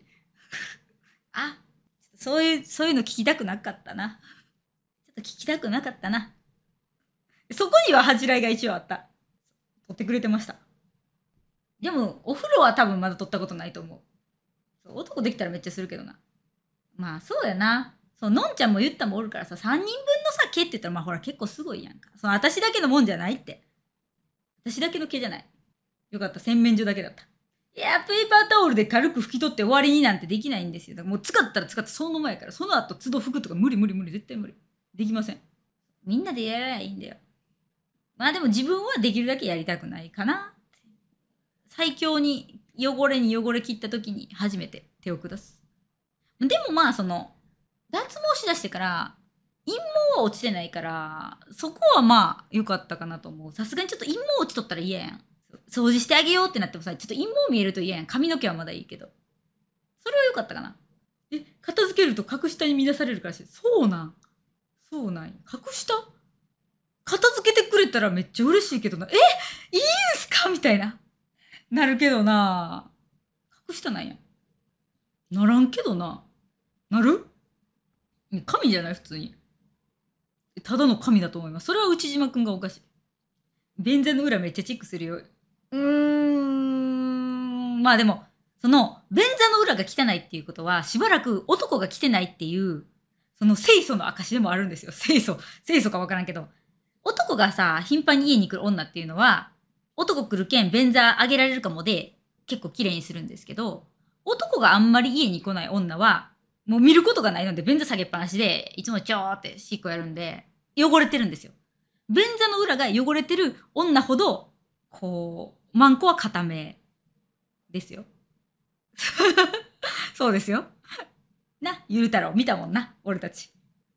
あ、そういう、そういうの聞きたくなかったな。ちょっと聞きたくなかったな。そこには恥じらいが一応あった。取ってくれてました。でもお風呂は多分まだ取ったことないと思う男できたらめっちゃするけどなまあそうやなそののんちゃんも言ったもおるからさ3人分のさ毛って言ったらまあほら結構すごいやんかその私だけのもんじゃないって私だけの毛じゃないよかった洗面所だけだったいやペーパータオルで軽く拭き取って終わりになんてできないんですよだからもう使ったら使ったその前からその後都度拭くとか無理無理無理絶対無理できませんみんなでやらないいんだよまあでも自分はできるだけやりたくないかな最強に汚れに汚れ切った時に初めて手を下す。でもまあその脱毛しだしてから陰毛は落ちてないからそこはまあ良かったかなと思う。さすがにちょっと陰毛落ちとったら嫌やん。掃除してあげようってなってもさちょっと陰毛見えると嫌やん。髪の毛はまだいいけど。それは良かったかな。え片付けると格下に乱されるからしそうなん。そうなん隠格下片付けてくれたらめっちゃ嬉しいけどな。えいいんすかみたいな。なるけどな。隠したなんや。ならんけどな。なる神じゃない普通に。ただの神だと思います。それは内島くんがおかしい。便座の裏めっちゃチェックするよ。うーん。まあでも、その、便座の裏が汚いっていうことは、しばらく男が来てないっていう、その清楚の証でもあるんですよ。清楚。清楚かわからんけど。男がさ、頻繁に家に来る女っていうのは、男来るけん便座あげられるかもで結構綺麗にするんですけど男があんまり家に来ない女はもう見ることがないので便座下げっぱなしでいつもちょーってしっこやるんで汚れてるんですよ。便座の裏が汚れてる女ほどこうマンコは固めですよ。そうですよ。な、ゆる太郎見たもんな、俺たち。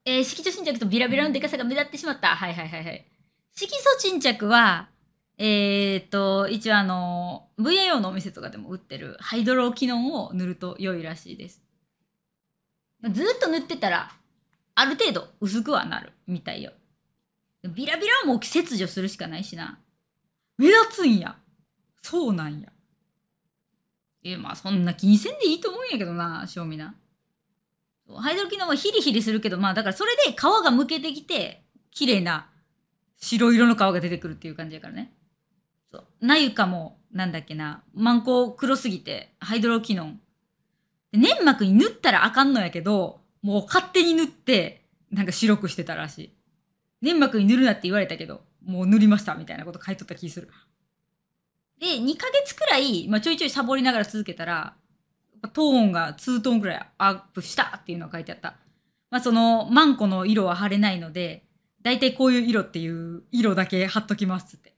えー、色素沈着とビラビラのデカさが目立ってしまった。はいはいはいはい。色素沈着は、えー、っと、一応あの、VIO のお店とかでも売ってるハイドロキノンを塗ると良いらしいです。ずっと塗ってたら、ある程度薄くはなるみたいよ。ビラビラはもう切除するしかないしな。目立つんや。そうなんや。え、まあそんな気にせんでいいと思うんやけどな、賞味な。ハイドロキノンはヒリヒリするけど、まあだからそれで皮がむけてきて、綺麗な白色の皮が出てくるっていう感じやからね。なゆかも、なんだっけな、マンコ黒すぎて、ハイドロキノン。粘膜に塗ったらあかんのやけど、もう勝手に塗って、なんか白くしてたらしい。粘膜に塗るなって言われたけど、もう塗りましたみたいなこと書いとった気する。で、2ヶ月くらい、まあ、ちょいちょいサボりながら続けたら、トーンが2トーンくらいアップしたっていうのが書いてあった。まあ、その、マンコの色は貼れないので、だいたいこういう色っていう色だけ貼っときますって。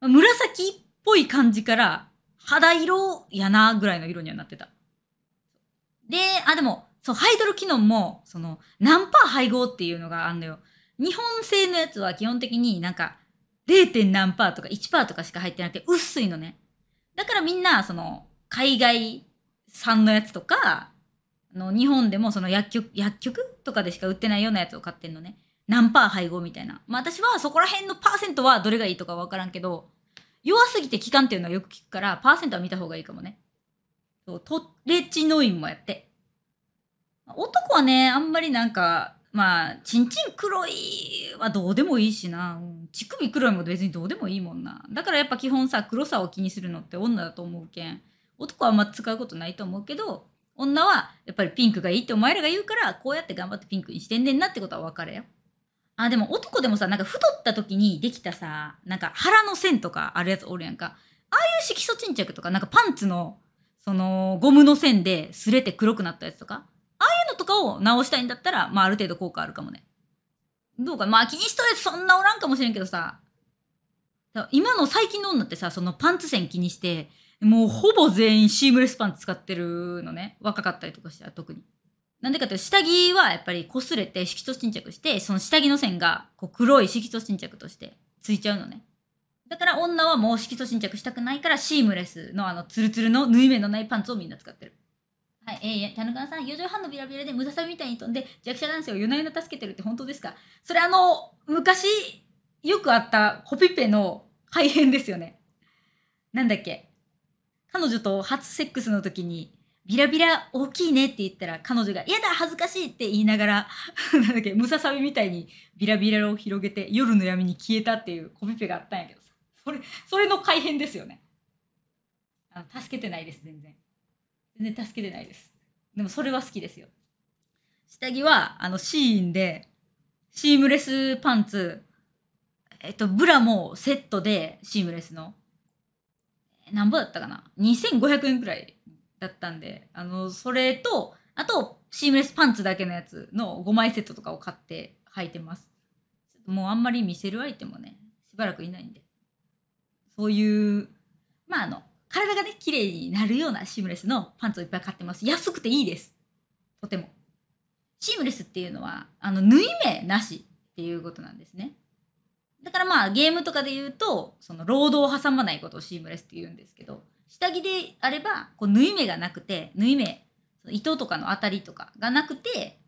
紫っぽい感じから、肌色やなぐらいの色にはなってた。で、あ、でも、そう、ハイドロキノンも、その、何パー配合っていうのがあんのよ。日本製のやつは基本的になんか、0. 何パーとか1パーとかしか入ってなくて、薄いのね。だからみんな、その、海外産のやつとか、の、日本でもその薬局、薬局とかでしか売ってないようなやつを買ってんのね。何パー配合みたいな。まあ私はそこら辺のパーセントはどれがいいとかわからんけど、弱すぎて効かんっていうのはよく聞くから、パーセントは見た方がいいかもね。そうトレチノインもやって。男はね、あんまりなんか、まあ、ちんちん黒いはどうでもいいしな。乳首黒いも別にどうでもいいもんな。だからやっぱ基本さ、黒さを気にするのって女だと思うけん。男はあんま使うことないと思うけど、女はやっぱりピンクがいいってお前らが言うから、こうやって頑張ってピンクにしてんねんなってことは分かるよ。あ、でも男でもさ、なんか太った時にできたさ、なんか腹の線とかあるやつおるやんか。ああいう色素沈着とか、なんかパンツの、その、ゴムの線で擦れて黒くなったやつとか。ああいうのとかを直したいんだったら、まあある程度効果あるかもね。どうか、まあ気にしとるやつそんなおらんかもしれんけどさ。今の最近の女ってさ、そのパンツ線気にして、もうほぼ全員シームレスパンツ使ってるのね。若かったりとかしたら特に。なんでかっいうと、下着はやっぱり擦れて色素沈着して、その下着の線がこう黒い色素沈着としてついちゃうのね。だから女はもう色素沈着したくないから、シームレスのあのツルツルの縫い目のないパンツをみんな使ってる。はい、えー、田中さん、4畳半のビラビラでムササビみたいに飛んで弱者男性を夜な夜な助けてるって本当ですかそれあの、昔よくあったコピペの改変ですよね。なんだっけ彼女と初セックスの時にビラビラ大きいねって言ったら彼女が「嫌だ恥ずかしい!」って言いながら なんだっけムササビみたいにビラビラを広げて夜の闇に消えたっていうコピペがあったんやけどさそれそれの改変ですよねあの助けてないです全然全然助けてないですでもそれは好きですよ下着はあのシーンでシームレスパンツえっとブラもセットでシームレスの何ぼだったかな2500円くらいだったんで、あの、それと、あと、シームレスパンツだけのやつの5枚セットとかを買って履いてます。もうあんまり見せる相手もね、しばらくいないんで。そういう、まああの、体がね、綺麗になるようなシームレスのパンツをいっぱい買ってます。安くていいです。とても。シームレスっていうのは、あの、縫い目なしっていうことなんですね。だからまあゲームとかで言うと、その労働を挟まないことをシームレスって言うんですけど、下着であればこう縫い目がなくて縫い目糸とかの当たりとかがなくて、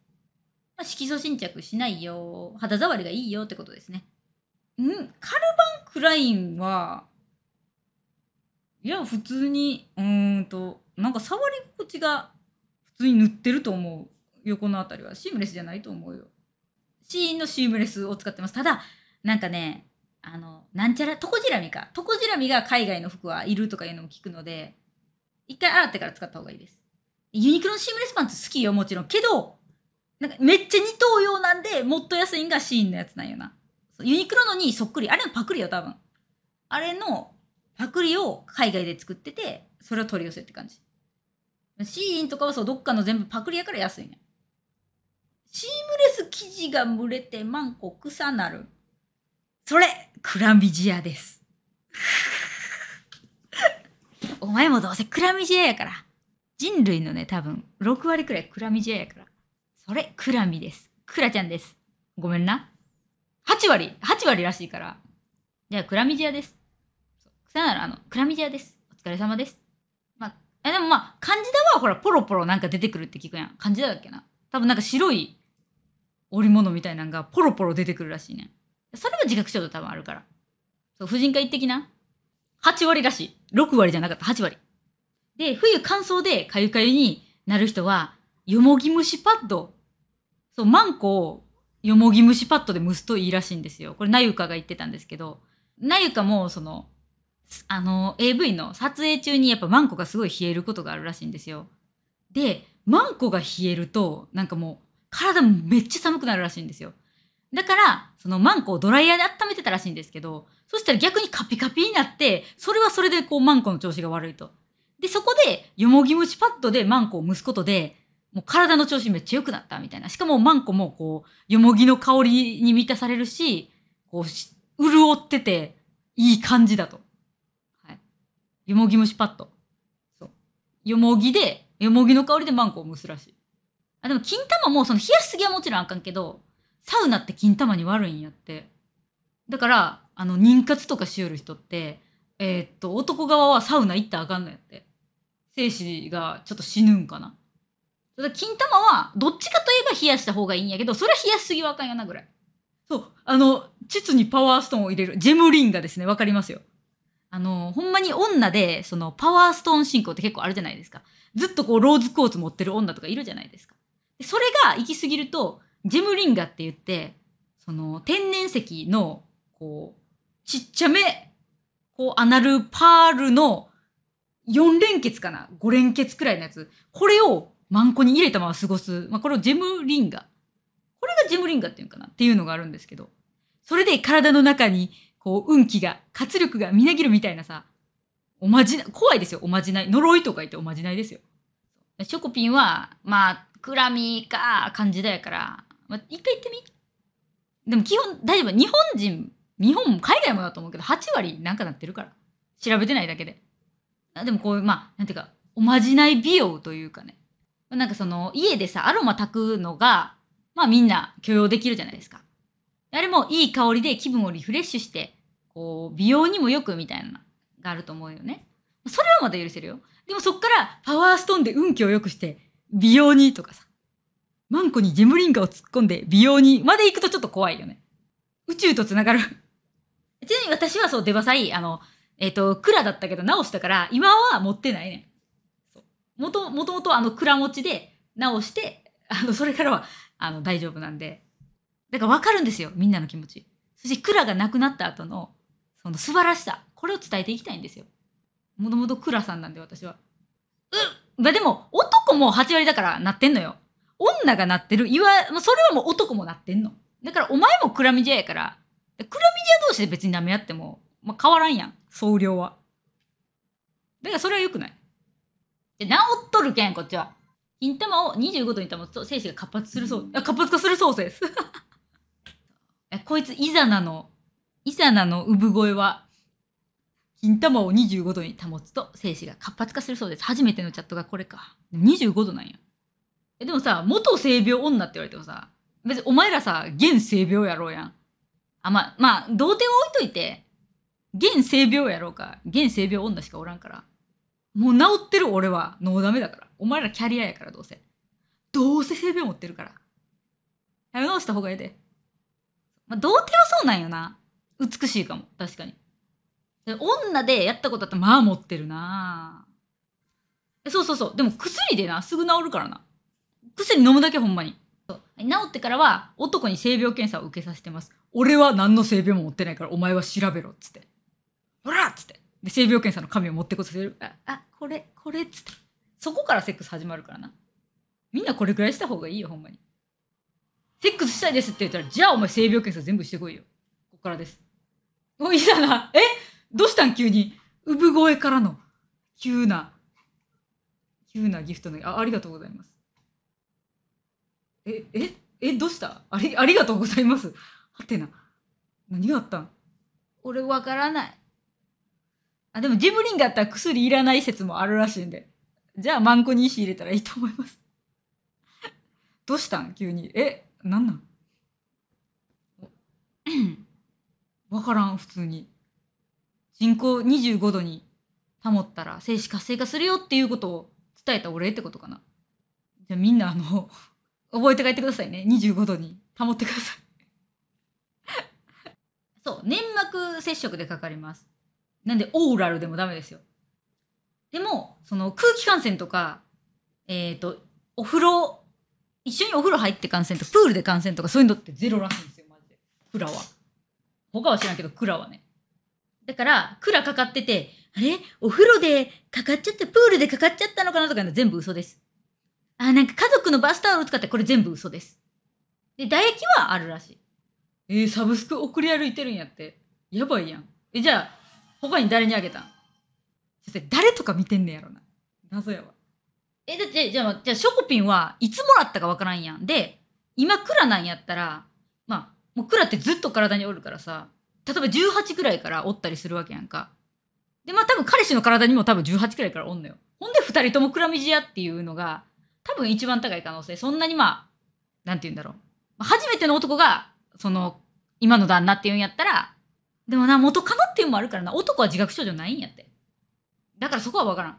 まあ、色素沈着しないよ肌触りがいいよってことですね。んカルバンクラインはいや普通にうーんとなんか触り心地が普通に塗ってると思う横のあたりはシームレスじゃないと思うよ。シーンのシームレスを使ってますただなんかねあのなんちゃらトコジラミかトコジラミが海外の服はいるとかいうのも聞くので一回洗ってから使った方がいいですユニクロのシームレスパンツ好きよもちろんけどなんかめっちゃ二等用なんでもっと安いんがシーンのやつなんよなユニクロのにそっくりあれのパクリよ多分あれのパクリを海外で作っててそれを取り寄せって感じシーンとかはそうどっかの全部パクリやから安いねシームレス生地が蒸れてマンコ臭なるそれクラミジアです。お前もどうせクラミジアやから。人類のね、多分、6割くらいクラミジアやから。それ、クラミです。クラちゃんです。ごめんな。8割、8割らしいから。じゃあ、クラミジアです。さよなら、あの、クラミジアです。お疲れ様です。まあ、え、でもまあ、漢字だわ、ほら、ポロポロなんか出てくるって聞くやん。漢字だっけな。多分なんか白い織物みたいなんがポロポロ出てくるらしいねん。それは自覚症状多分あるから。そう、婦人科てきな。8割らしい。6割じゃなかった、8割。で、冬乾燥でかゆかゆになる人は、よもぎ蒸しパッド。そう、マンコをよもぎ蒸しパッドで蒸すといいらしいんですよ。これ、なゆかが言ってたんですけど、なゆかも、その、あの、AV の撮影中にやっぱマンコがすごい冷えることがあるらしいんですよ。で、マンコが冷えると、なんかもう、体めっちゃ寒くなるらしいんですよ。だから、そのマンコをドライヤーで温めてたらしいんですけど、そしたら逆にカピカピになって、それはそれでこうマンコの調子が悪いと。で、そこで、よもぎしパッドでマンコを蒸すことで、もう体の調子めっちゃ良くなったみたいな。しかもマンコもこう、よもぎの香りに満たされるし、こう、潤ってて、いい感じだと。はい。よもぎ蒸しパッド。そう。よもぎで、よもぎの香りでマンコを蒸すらしい。あ、でも、金玉も、その冷やしすぎはもちろんあかんけど、サウナって金玉に悪いんやってだからあの妊活とかしよる人ってえー、っと男側はサウナ行ったらあかんのやって精子がちょっと死ぬんかなだから金玉はどっちかといえば冷やした方がいいんやけどそれは冷やしすぎはあかんよなぐらいそうあの膣にパワーストーンを入れるジェムリンがですねわかりますよあの、ほんまに女で、その、パワーストーン進行って結構あるじゃないですか。ずっとこう、ローズコーツ持ってる女とかいるじゃないですか。でそれが行き過ぎると、ジムリンガって言って、その天然石の、こう、ちっちゃめ、こう、アナルパールの4連結かな ?5 連結くらいのやつ。これをマンコに入れたまま過ごす。まあ、これをジムリンガ。これがジェムリンガっていうかなっていうのがあるんですけど。それで体の中に、こう、運気が、活力がみなぎるみたいなさ、おまじな、怖いですよ、おまじない。呪いとか言っておまじないですよ。ショコピンは、まあ、暗みか、感じだやから、ま一回行ってみでも基本大丈夫日本人日本も海外もだと思うけど8割なんかなってるから調べてないだけであでもこういうまあなんていうかおまじない美容というかねなんかその家でさアロマ炊くのがまあみんな許容できるじゃないですかあれもいい香りで気分をリフレッシュしてこう美容にもよくみたいなのがあると思うよねそれはまだ許せるよでもそっからパワーストーンで運気を良くして美容にとかさマンコにェムリンガを突っ込んで美容にまで行くとちょっと怖いよね。宇宙と繋がる ちなみに私はそう、出羽祭、あの、えっ、ー、と、蔵だったけど直したから、今は持ってないね。もと、もともとあの蔵持ちで直して、あの、それからは、あの、大丈夫なんで。だからわかるんですよ、みんなの気持ち。そして蔵がなくなった後の、その素晴らしさ。これを伝えていきたいんですよ。もともと蔵さんなんで私は。うまあでも、男も8割だからなってんのよ。女がなってる。いわ、もうそれはもう男もなってんの。だからお前もクラミジアやから、クラミジア同士で別に舐め合っても、まあ、変わらんやん。総量は。だからそれは良くない。で、治っとるけん、こっちは。金玉を25度に保つと精子が活発するそう。あ、活発化するそうです。こいつ、イザナの、イザナの産声は、金玉を25度に保つと精子が活発化するそうです。初めてのチャットがこれか。25度なんや。え、でもさ、元性病女って言われてもさ、別にお前らさ、現性病やろうやん。あ、まあ、まあ、童貞を置いといて、現性病やろうか、現性病女しかおらんから。もう治ってる俺は、ノーダメだから。お前らキャリアやからどうせ。どうせ性病持ってるから。やり直した方がええで。まあ、童貞はそうなんよな。美しいかも、確かに。女でやったことあったら、まあ持ってるなそうそうそう。でも薬でな、すぐ治るからな。薬飲むだけほんまに。そう治ってからは男に性病検査を受けさせてます。俺は何の性病も持ってないからお前は調べろっつって。ほらっつって。で性病検査の紙を持ってこさせる。あ、あこれこれっつって。そこからセックス始まるからな。みんなこれぐらいした方がいいよほんまに。セックスしたいですって言ったらじゃあお前性病検査全部してこいよ。ここからです。おいさな。えどうしたん急に。産声からの急な、急なギフトの、あありがとうございます。えええどうしたありありがとうございますはてな何があったん俺わからないあでもジブリンだったら薬いらない説もあるらしいんでじゃあマンコに石入れたらいいと思いますどうしたん急にえなんなんわからん普通に人口25度に保ったら精子活性化するよっていうことを伝えたお礼ってことかなじゃあみんなあの覚えて帰ってくださいね。25度に保ってください。そう、粘膜接触でかかります。なんで、オーラルでもダメですよ。でも、その空気感染とか、えっ、ー、と、お風呂、一緒にお風呂入って感染とか、プールで感染とか、そういうのってゼロらしいんですよ、マジで。クラは。他は知らんけど、クラはね。だから、クラかかってて、あれお風呂でかかっちゃって、プールでかかっちゃったのかなとかいうの全部嘘です。あ、なんか家族のバスタオル使ってこれ全部嘘です。で、唾液はあるらしい。えー、サブスク送り歩いてるんやって。やばいやん。え、じゃあ、他に誰にあげたんそして誰とか見てんねやろな。謎やわ。え、だって、じゃあ、じゃあ、ショコピンはいつもらったかわからんやん。で、今クラなんやったら、まあ、もうクラってずっと体におるからさ、例えば18くらいからおったりするわけやんか。で、まあ多分彼氏の体にも多分18くらいからおんのよ。ほんで二人ともクラミジアっていうのが、多分一番高い可能性そんなにまあなんて言うんだろう初めての男がその今の旦那って言うんやったらでもな元カノっていうのもあるからな男は自覚症状ないんやってだからそこは分からん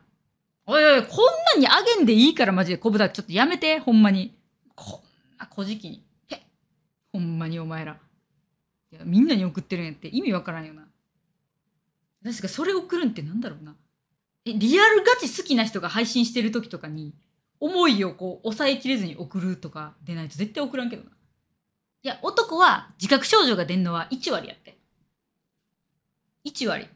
おいおいこんなにあげんでいいからマジでコブダちょっとやめてほんまにこんな小じきにへほんまにお前らいやみんなに送ってるんやって意味分からんよな確かそれ送るんってなんだろうなえリアルガチ好きな人が配信してる時とかに思いをこう抑えきれずに送るとかでないと絶対送らんけどな。いや、男は自覚症状が出んのは1割やって。1割。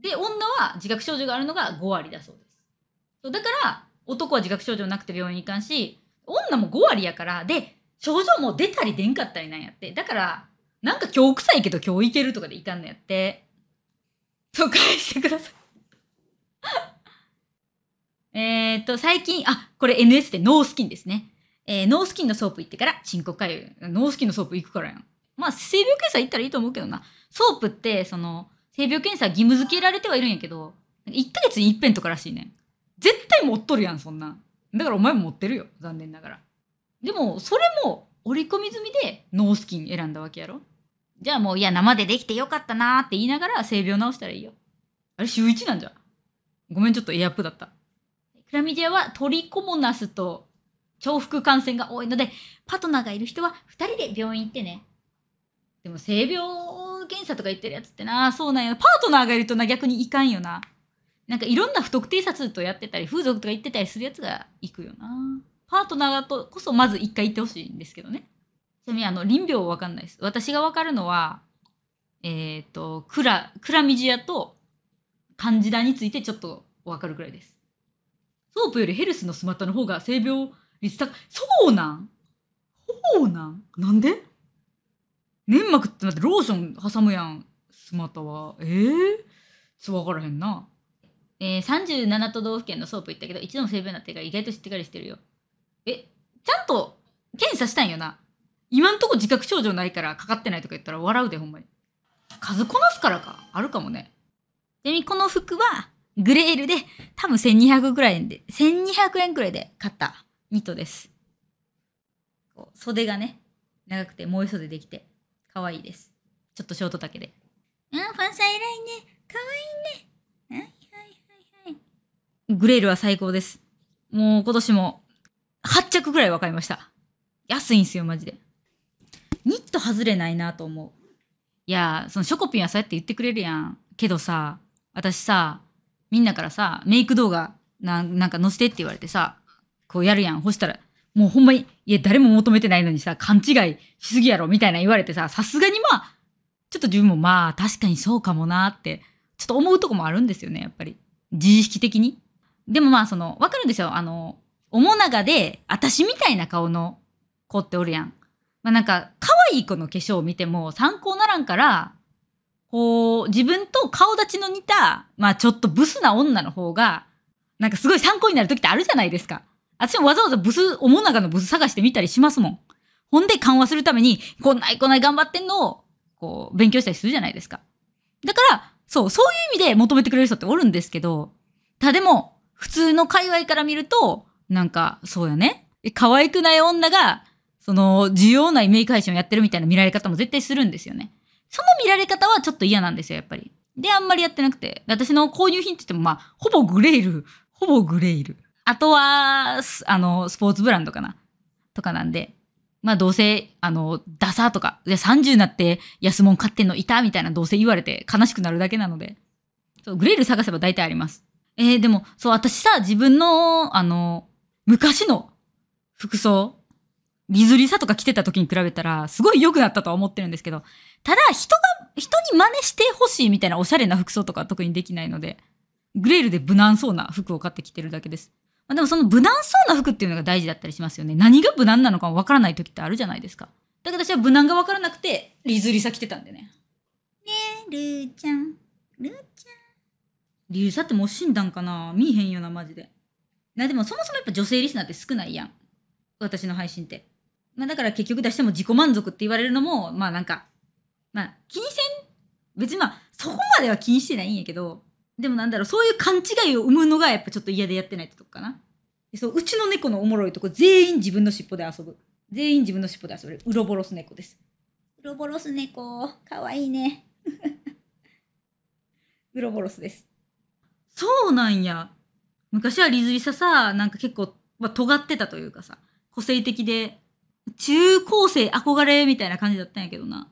で、女は自覚症状があるのが5割だそうです。だから、男は自覚症状なくて病院行かんし、女も5割やから、で、症状も出たり出んかったりなんやって。だから、なんか今日臭いけど今日行けるとかでいかんのやって。そう返してください。えー、っと、最近、あ、これ NS でノースキンですね。えー、ノースキンのソープ行ってから深刻かゆノースキンのソープ行くからやん。まあ、性病検査行ったらいいと思うけどな。ソープって、その、性病検査義務付けられてはいるんやけど、1ヶ月に一遍とからしいねん。絶対持っとるやん、そんな。だからお前も持ってるよ、残念ながら。でも、それも折り込み済みでノースキン選んだわけやろ。じゃあもう、いや、生でできてよかったなーって言いながら性病治したらいいよ。あれ、週1なんじゃ。ごめん、ちょっとエアップだった。クラミジアはトリコモナスと重複感染が多いので、パートナーがいる人は2人で病院行ってね。でも性病検査とか言ってるやつってな、そうなんや。パートナーがいるとな、逆にいかんよな。なんかいろんな不特定殺とやってたり、風俗とか行ってたりするやつが行くよな。パートナーとこそまず一回行ってほしいんですけどね。ちなみにあの、臨病わかんないです。私がわかるのは、えっ、ー、と、クラ、クラミジアとカンジダについてちょっとわかるくらいです。トープよりヘルスのスマッタの方が性病率高そうなんほうなんなんで粘膜ってなってローション挟むやんスマタはええー、ちょ分からへんなえー、37都道府県のソープ行ったけど一度も性病になってから意外としってかりしてるよえちゃんと検査したんよな今んとこ自覚症状ないからかかってないとか言ったら笑うでほんまに数こなすからかあるかもねちなみにこの服はグレールで、多分1200くらいで、1200円くらいで買ったニットです。こう袖がね、長くてもう一袖できて、可愛いです。ちょっとショート丈で。うん、ファンサ偉いね。可愛いね。はいはいはいはい。グレールは最高です。もう今年も8着くらい分かりました。安いんすよ、マジで。ニット外れないなと思う。いや、そのショコピンはそうやって言ってくれるやん。けどさ、私さ、みんなからさ、メイク動画ななんか載せてって言われてさ、こうやるやん。ほしたら、もうほんまに、いや、誰も求めてないのにさ、勘違いしすぎやろ、みたいな言われてさ、さすがにまあ、ちょっと自分もまあ、確かにそうかもなって、ちょっと思うとこもあるんですよね、やっぱり。自意識的に。でもまあ、その、わかるんですよ。あの、おもながで、私みたいな顔の子っておるやん。まあなんか、可愛い子の化粧を見ても参考ならんから、こう、自分と顔立ちの似た、まあちょっとブスな女の方が、なんかすごい参考になる時ってあるじゃないですか。私もわざわざブス、おもながのブス探してみたりしますもん。ほんで緩和するために、こんないこんない頑張ってんのを、こう、勉強したりするじゃないですか。だから、そう、そういう意味で求めてくれる人っておるんですけど、たでも、普通の界隈から見ると、なんか、そうやね。可愛くない女が、その、需要ない名会社をやってるみたいな見られ方も絶対するんですよね。その見られ方はちょっと嫌なんですよ、やっぱり。で、あんまりやってなくて。私の購入品って言っても、まあ、ほぼグレイル。ほぼグレイル。あとは、あの、スポーツブランドかな。とかなんで。まあ、どうせ、あの、ダサとか、で30になって安物買ってんのいたみたいなどうせ言われて悲しくなるだけなので。そう、グレイル探せば大体あります。えー、でも、そう、私さ、自分の、あの、昔の服装、リズリサとか着てた時に比べたら、すごい良くなったとは思ってるんですけど、ただ、人が、人に真似してほしいみたいなおしゃれな服装とか特にできないので、グレールで無難そうな服を買ってきてるだけです。まあ、でもその無難そうな服っていうのが大事だったりしますよね。何が無難なのかわからない時ってあるじゃないですか。だから私は無難がわからなくて、リズリサ着てたんでね。ねえ、ルーちゃん。ルーちゃん。リズリサってもう死んだんかな見えへんよな、マジで。な、でもそもそもやっぱ女性リスナーって少ないやん。私の配信って。まあだから結局出しても自己満足って言われるのも、まあなんか、まあ気にせん別にまあそこまでは気にしてないんやけどでもなんだろうそういう勘違いを生むのがやっぱちょっと嫌でやってないってとこかなそううちの猫のおもろいとこ全員自分の尻尾で遊ぶ全員自分の尻尾で遊ぶウロボロス猫ですウロボロス猫かわいいねウロボロスですそうなんや昔はリズリサさなんか結構、まあ、尖ってたというかさ個性的で中高生憧れみたいな感じだったんやけどな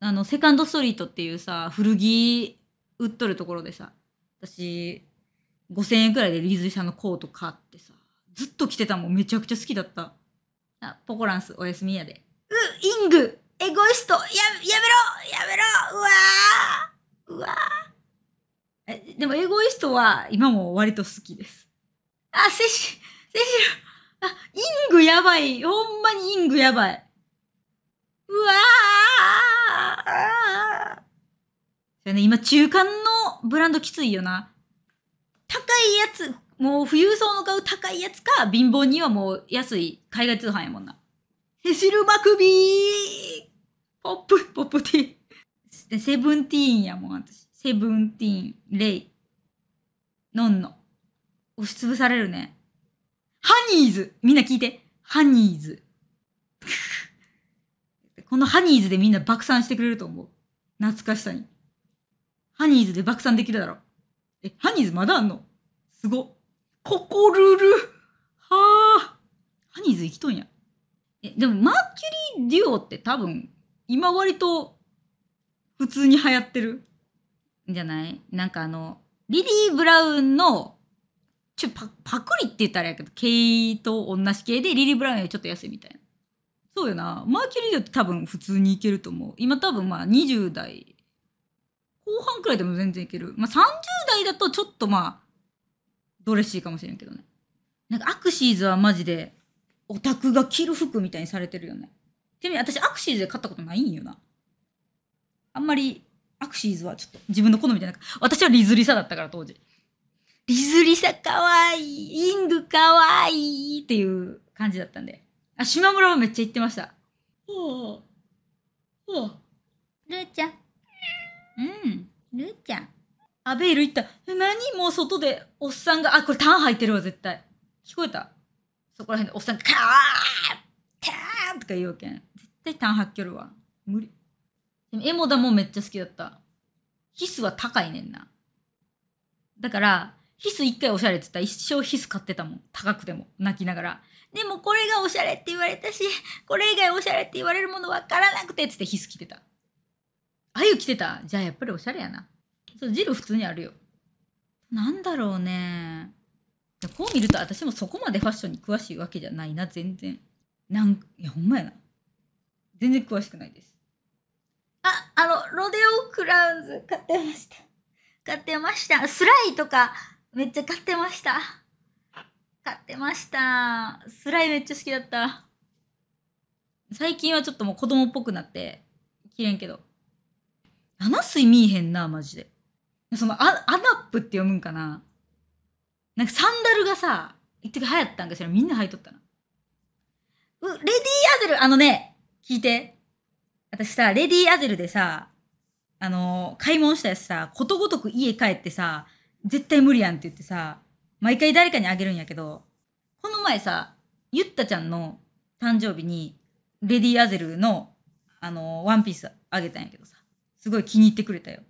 あのセカンドストリートっていうさ古着売っとるところでさ私5,000円くらいでリーズリさんのコート買ってさずっと着てたもんめちゃくちゃ好きだったあポコランスおやすみやでうイングエゴイストややめろやめろうわうわえでもエゴイストは今も割と好きですあセシセシルあイングやばいほんまにイングやばいうわあ、ね、今中間のブランドきついよな。高いやつ、もう富裕層の買う高いやつか、貧乏にはもう安い海外通販やもんな。ヘシルマクビーポップ、ポップティーン。セブンティーンやもん、私。セブンティーン、レイ、ノンノ。押しつぶされるね。ハニーズみんな聞いて。ハニーズ。このハニーズでみんな爆散してくれると思う。懐かしさに。ハニーズで爆散できるだろ。え、ハニーズまだあんのすご。ここルルはあ。ハニーズ生きとんや。え、でもマーキュリーデュオって多分、今割と普通に流行ってる。じゃないなんかあの、リリー・ブラウンの、ちょ、パパクリって言ったらやけど、系と同じ系で、リリー・ブラウンよりちょっと安いみたいな。そうやなマーキュリーだと多分普通にいけると思う今多分まあ20代後半くらいでも全然いける、まあ、30代だとちょっとまあドレッシーかもしれんけどねなんかアクシーズはマジでオタクが着る服みたいにされてるよねてめえ私アクシーズで買ったことないんよなあんまりアクシーズはちょっと自分の好みじゃなく私はリズリサだったから当時リズリサかわいいイングかわいいっていう感じだったんであ、島村はめっちゃ行ってました。ほう。ほう。ルーちゃん。うん。ルーちゃん。アベール行った。何もう外で、おっさんが、あ、これターン入ってるわ、絶対。聞こえたそこら辺でおっさんが、カーターンとか言うわけん。絶対ターンはっきょるわ。無理。でも、エモダもめっちゃ好きだった。ヒスは高いねんな。だから、ヒス1回おしゃれって言ったら一生ヒス買ってたもん。高くても。泣きながら。でもこれがおしゃれって言われたし、これ以外おしゃれって言われるものわからなくてっつってヒス着てた。あゆ着てた。じゃあやっぱりおしゃれやな。そう、ジル普通にあるよ。なんだろうね。こう見ると私もそこまでファッションに詳しいわけじゃないな、全然。なん、いやほんまやな。全然詳しくないです。あ、あの、ロデオクラウンズ買ってました。買ってました。スライとか、めっちゃ買ってました。買ってました。スライめっちゃ好きだった。最近はちょっともう子供っぽくなって、きれんけど。穴水見えへんな、マジで。そのア、アナップって読むんかななんかサンダルがさ、一時流行ったんかしらみんな履いとったな。う、レディーアゼルあのね、聞いて。私さ、レディーアゼルでさ、あのー、買い物したやつさ、ことごとく家帰ってさ、絶対無理やんって言ってさ、毎回誰かにあげるんやけど、この前さ、ゆったちゃんの誕生日に、レディアゼルの、あの、ワンピースあげたんやけどさ、すごい気に入ってくれたよ。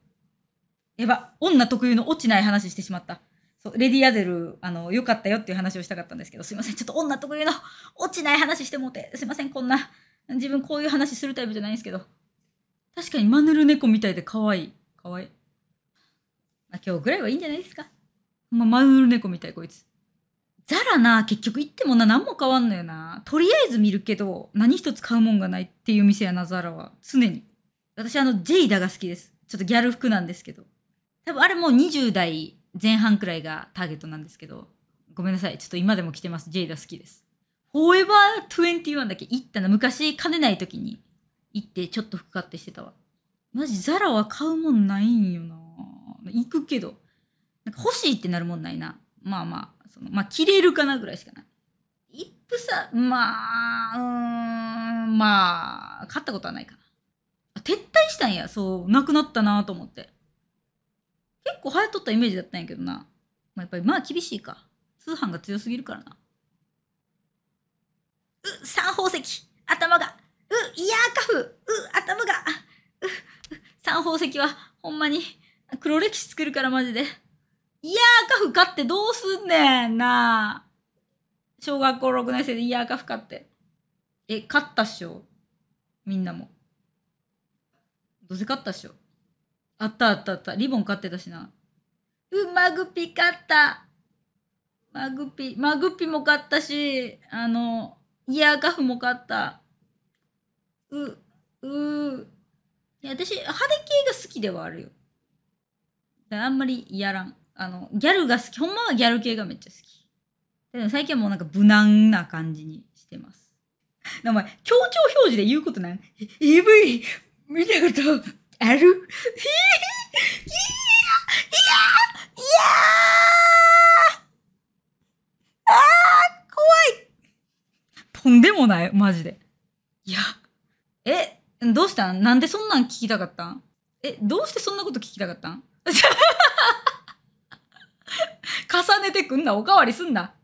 やば、女特有の落ちない話してしまった。そう、レディアゼル、あの、良かったよっていう話をしたかったんですけど、すいません、ちょっと女特有の落ちない話してもうて、すいません、こんな、自分こういう話するタイプじゃないんですけど、確かにマヌル猫みたいで可愛い。可愛い。今日ぐらいはいいんじゃないですか。まあ、マヌル猫みたい、こいつ。ザラな、結局行ってもな、何も変わんのよな。とりあえず見るけど、何一つ買うもんがないっていう店やな、ザラは。常に。私、あの、ジェイダが好きです。ちょっとギャル服なんですけど。多分あれもう20代前半くらいがターゲットなんですけど。ごめんなさい。ちょっと今でも着てます。ジェイダ好きです。フォーエバー21だけ行ったな。昔、金ない時に行って、ちょっと服買ってしてたわ。マジ、ザラは買うもんないんよな。まあ、行くけどなんか欲しいってなるもんないなまあまあそのまあ切れるかなぐらいしかない一夫さまあうんまあ勝ったことはないかな撤退したんやそうなくなったなと思って結構はやっとったイメージだったんやけどな、まあ、やっぱりまあ厳しいか通販が強すぎるからなう三宝石頭がうイヤーカフう頭がう三宝石はほんまに黒歴史作るからマジで。イヤーカフ買ってどうすんねんな小学校6年生でイヤーカフ買って。え、勝ったっしょみんなも。どうせ勝ったっしょあったあったあった。リボン買ってたしな。うん、マグピ勝ったマグピ、マグピも買ったし、あの、イヤーカフも買った。う、うー。いや、私、派手系が好きではあるよ。あんまりやらん。あの、ギャルが好き。ほんまはギャル系がめっちゃ好き。でも最近はもうなんか無難な感じにしてます。名前、強調表示で言うことない ?EV、見たことあるいやいやいやああ怖いとんでもないマジで。いや。え、どうしたんなんでそんなん聞きたかったんえ、どうしてそんなこと聞きたかったん 重ねてくんな、おかわりすんな。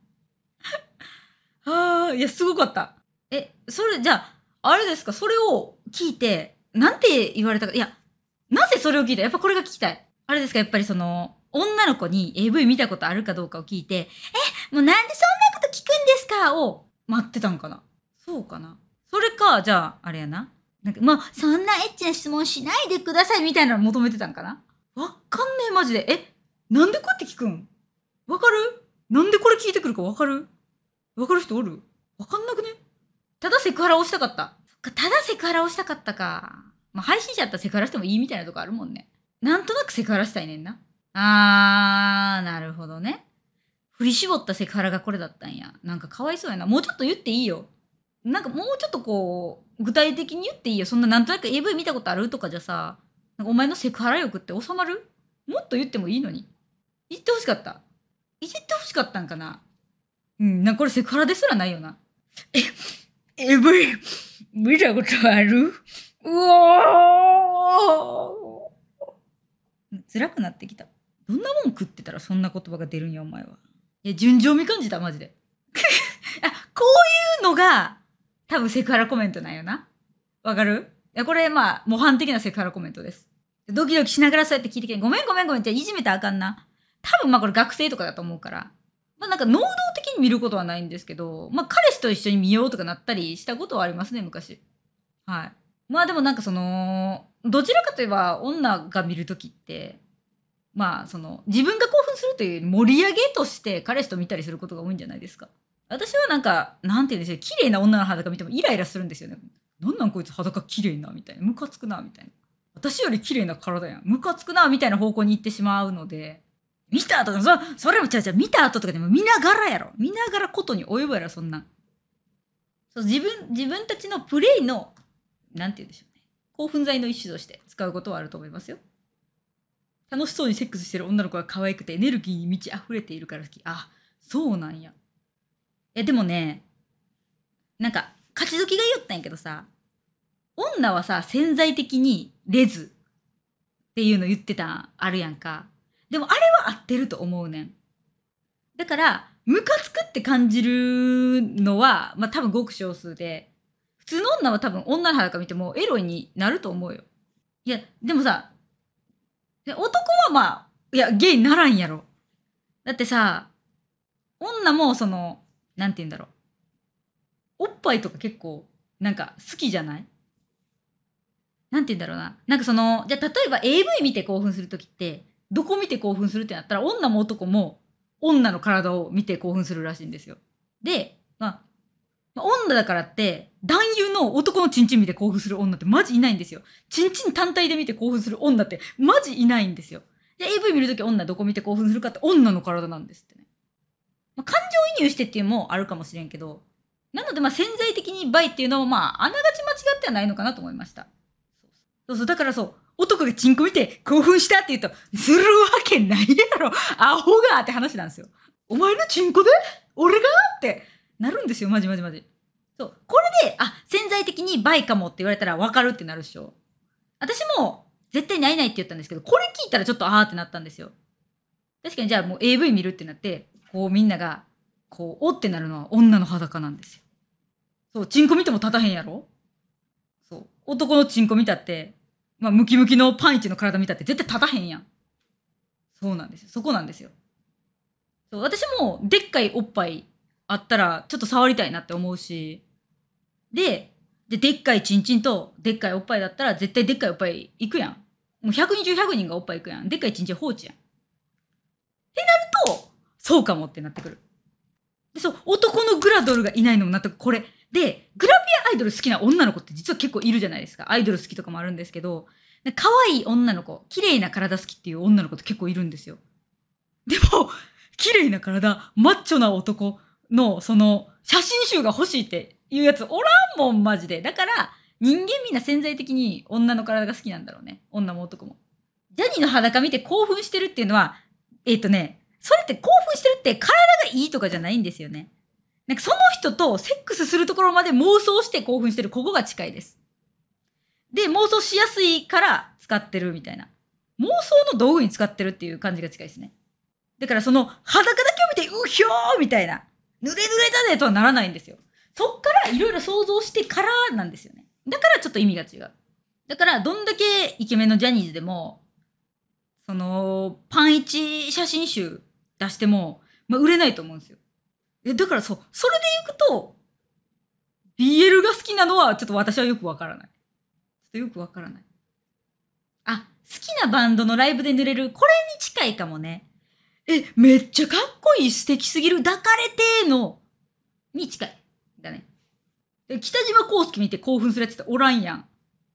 ああ、いや、すごかった。え、それ、じゃあ、あれですか、それを聞いて、なんて言われたか、いや、なぜそれを聞いたやっぱこれが聞きたい。あれですか、やっぱりその、女の子に AV 見たことあるかどうかを聞いて、え、もうなんでそんなこと聞くんですかを待ってたんかな。そうかな。それか、じゃあ、あれやな。なんか、まあ、そんなエッチな質問しないでくださいみたいなの求めてたんかな。わかんねえ、マジで。え、なんでこうやって聞くんわかるなんでこれ聞いてくるかわかるわかる人おるわかんなくねただセクハラをしたかった。そっか、ただセクハラをしたかったか。まあ、配信者やったらセクハラしてもいいみたいなとこあるもんね。なんとなくセクハラしたいねんな。あー、なるほどね。振り絞ったセクハラがこれだったんや。なんかかわいそうやな。もうちょっと言っていいよ。なんかもうちょっとこう、具体的に言っていいよ。そんななんとなく AV 見たことあるとかじゃさ、なんかお前のセクハラ欲って収まるもっと言ってもいいのに。言ってほしかった。言ってほしかったんかな。うん、なんかこれセクハラですらないよな。え、えぶい、見たことあるうおー辛くなってきた。どんなもん食ってたらそんな言葉が出るんや、お前は。いや、順調味感じた、マジで。あ、こういうのが、多分セクハラコメントなんよな。わかるいや、これ、まあ、模範的なセクハラコメントです。ドキドキしながらそうやって聞いてきて、ごめんごめんごめん、じゃあいじめたらあかんな。多分まあこれ学生とかだと思うから。まあなんか能動的に見ることはないんですけど、まあ彼氏と一緒に見ようとかなったりしたことはありますね、昔。はい。まあでもなんかその、どちらかといえば女が見る時って、まあその自分が興奮するという盛り上げとして彼氏と見たりすることが多いんじゃないですか。私はなんか、なんて言うんでしょう、綺麗な女の裸見てもイライラするんですよね。なんなんこいつ裸綺麗なみたいな。ムカつくなみたいな。私より綺麗な体やん。ムカつくな、みたいな方向に行ってしまうので。見た後とか、そそれも違う違う、見た後とかでも見ながらやろ。見ながらことに及ぶやろ、そんな。そう自分、自分たちのプレイの、なんて言うんでしょうね。興奮剤の一種として使うことはあると思いますよ。楽しそうにセックスしてる女の子が可愛くてエネルギーに満ち溢れているから好き。あ、そうなんや。え、でもね、なんか、勝ち時が言ったんやけどさ、女はさ、潜在的にレズっていうの言ってたあるやんか。でもあれは合ってると思うねん。だから、ムカつくって感じるのは、まあ多分ごく少数で、普通の女は多分女の裸見てもエロいになると思うよ。いや、でもさ、男はまあ、いや、ゲイにならんやろ。だってさ、女もその、なんて言うんだろう。おっぱいとか結構、なんか好きじゃないなんて言うんだろうな。なんかその、じゃあ例えば AV 見て興奮する時って、どこ見て興奮するってなったら、女も男も女の体を見て興奮するらしいんですよ。で、まあ、女だからって、男優の男のチンチン見て興奮する女ってマジいないんですよ。チンチン単体で見て興奮する女ってマジいないんですよ。で、AV 見るとき女どこ見て興奮するかって女の体なんですってね。まあ、感情移入してっていうのもあるかもしれんけど、なのでまあ潜在的に倍っていうのもまああながち間違ってはないのかなと思いました。そうそう、だからそう、男がチンコ見て興奮したって言うと、するわけないやろアホがって話なんですよ。お前のチンコで俺がってなるんですよ、マジマジマジ。そう。これで、あ、潜在的にバイかもって言われたらわかるってなるっしょ。私も、絶対に会いないって言ったんですけど、これ聞いたらちょっとあーってなったんですよ。確かにじゃあもう AV 見るってなって、こうみんなが、こう、おってなるのは女の裸なんですよ。そう、チンコ見ても立たへんやろそう。男のチンコ見たって、まあ、ムキムキのパンイチの体見たって絶対立たへんやん。そうなんですよ。そこなんですよ。そう私もでっかいおっぱいあったらちょっと触りたいなって思うし。で、ででっかいチンチンとでっかいおっぱいだったら絶対でっかいおっぱい行くやん。もう100人中100人がおっぱい行くやん。でっかいチンチン放置やん。ってなると、そうかもってなってくる。で、そう、男のグラドルがいないのも納得。これ、で、グラビアアイドル好きな女の子って実は結構いるじゃないですか。アイドル好きとかもあるんですけど、可愛い女の子、綺麗な体好きっていう女の子って結構いるんですよ。でも、綺麗な体、マッチョな男の、その、写真集が欲しいっていうやつおらんもん、マジで。だから、人間みんな潜在的に女の体が好きなんだろうね。女も男も。ジャニーの裸見て興奮してるっていうのは、えっ、ー、とね、それって興奮してるって体がいいとかじゃないんですよね。なんかその人とセックスするところまで妄想して興奮してる、ここが近いです。で、妄想しやすいから使ってるみたいな。妄想の道具に使ってるっていう感じが近いですね。だからその裸だけを見て、うひょーみたいな。濡れ濡れだねとはならないんですよ。そっからいろいろ想像してからなんですよね。だからちょっと意味が違う。だからどんだけイケメンのジャニーズでも、その、パンイチ写真集出しても、まあ、売れないと思うんですよ。え、だからそう、それでいくと、BL が好きなのはちょっと私はよくわからない。ちょっとよくわからない。あ、好きなバンドのライブで濡れる、これに近いかもね。え、めっちゃかっこいい、素敵すぎる、抱かれてーの、に近い。だね。北島康介見て興奮するやつっておらんやん。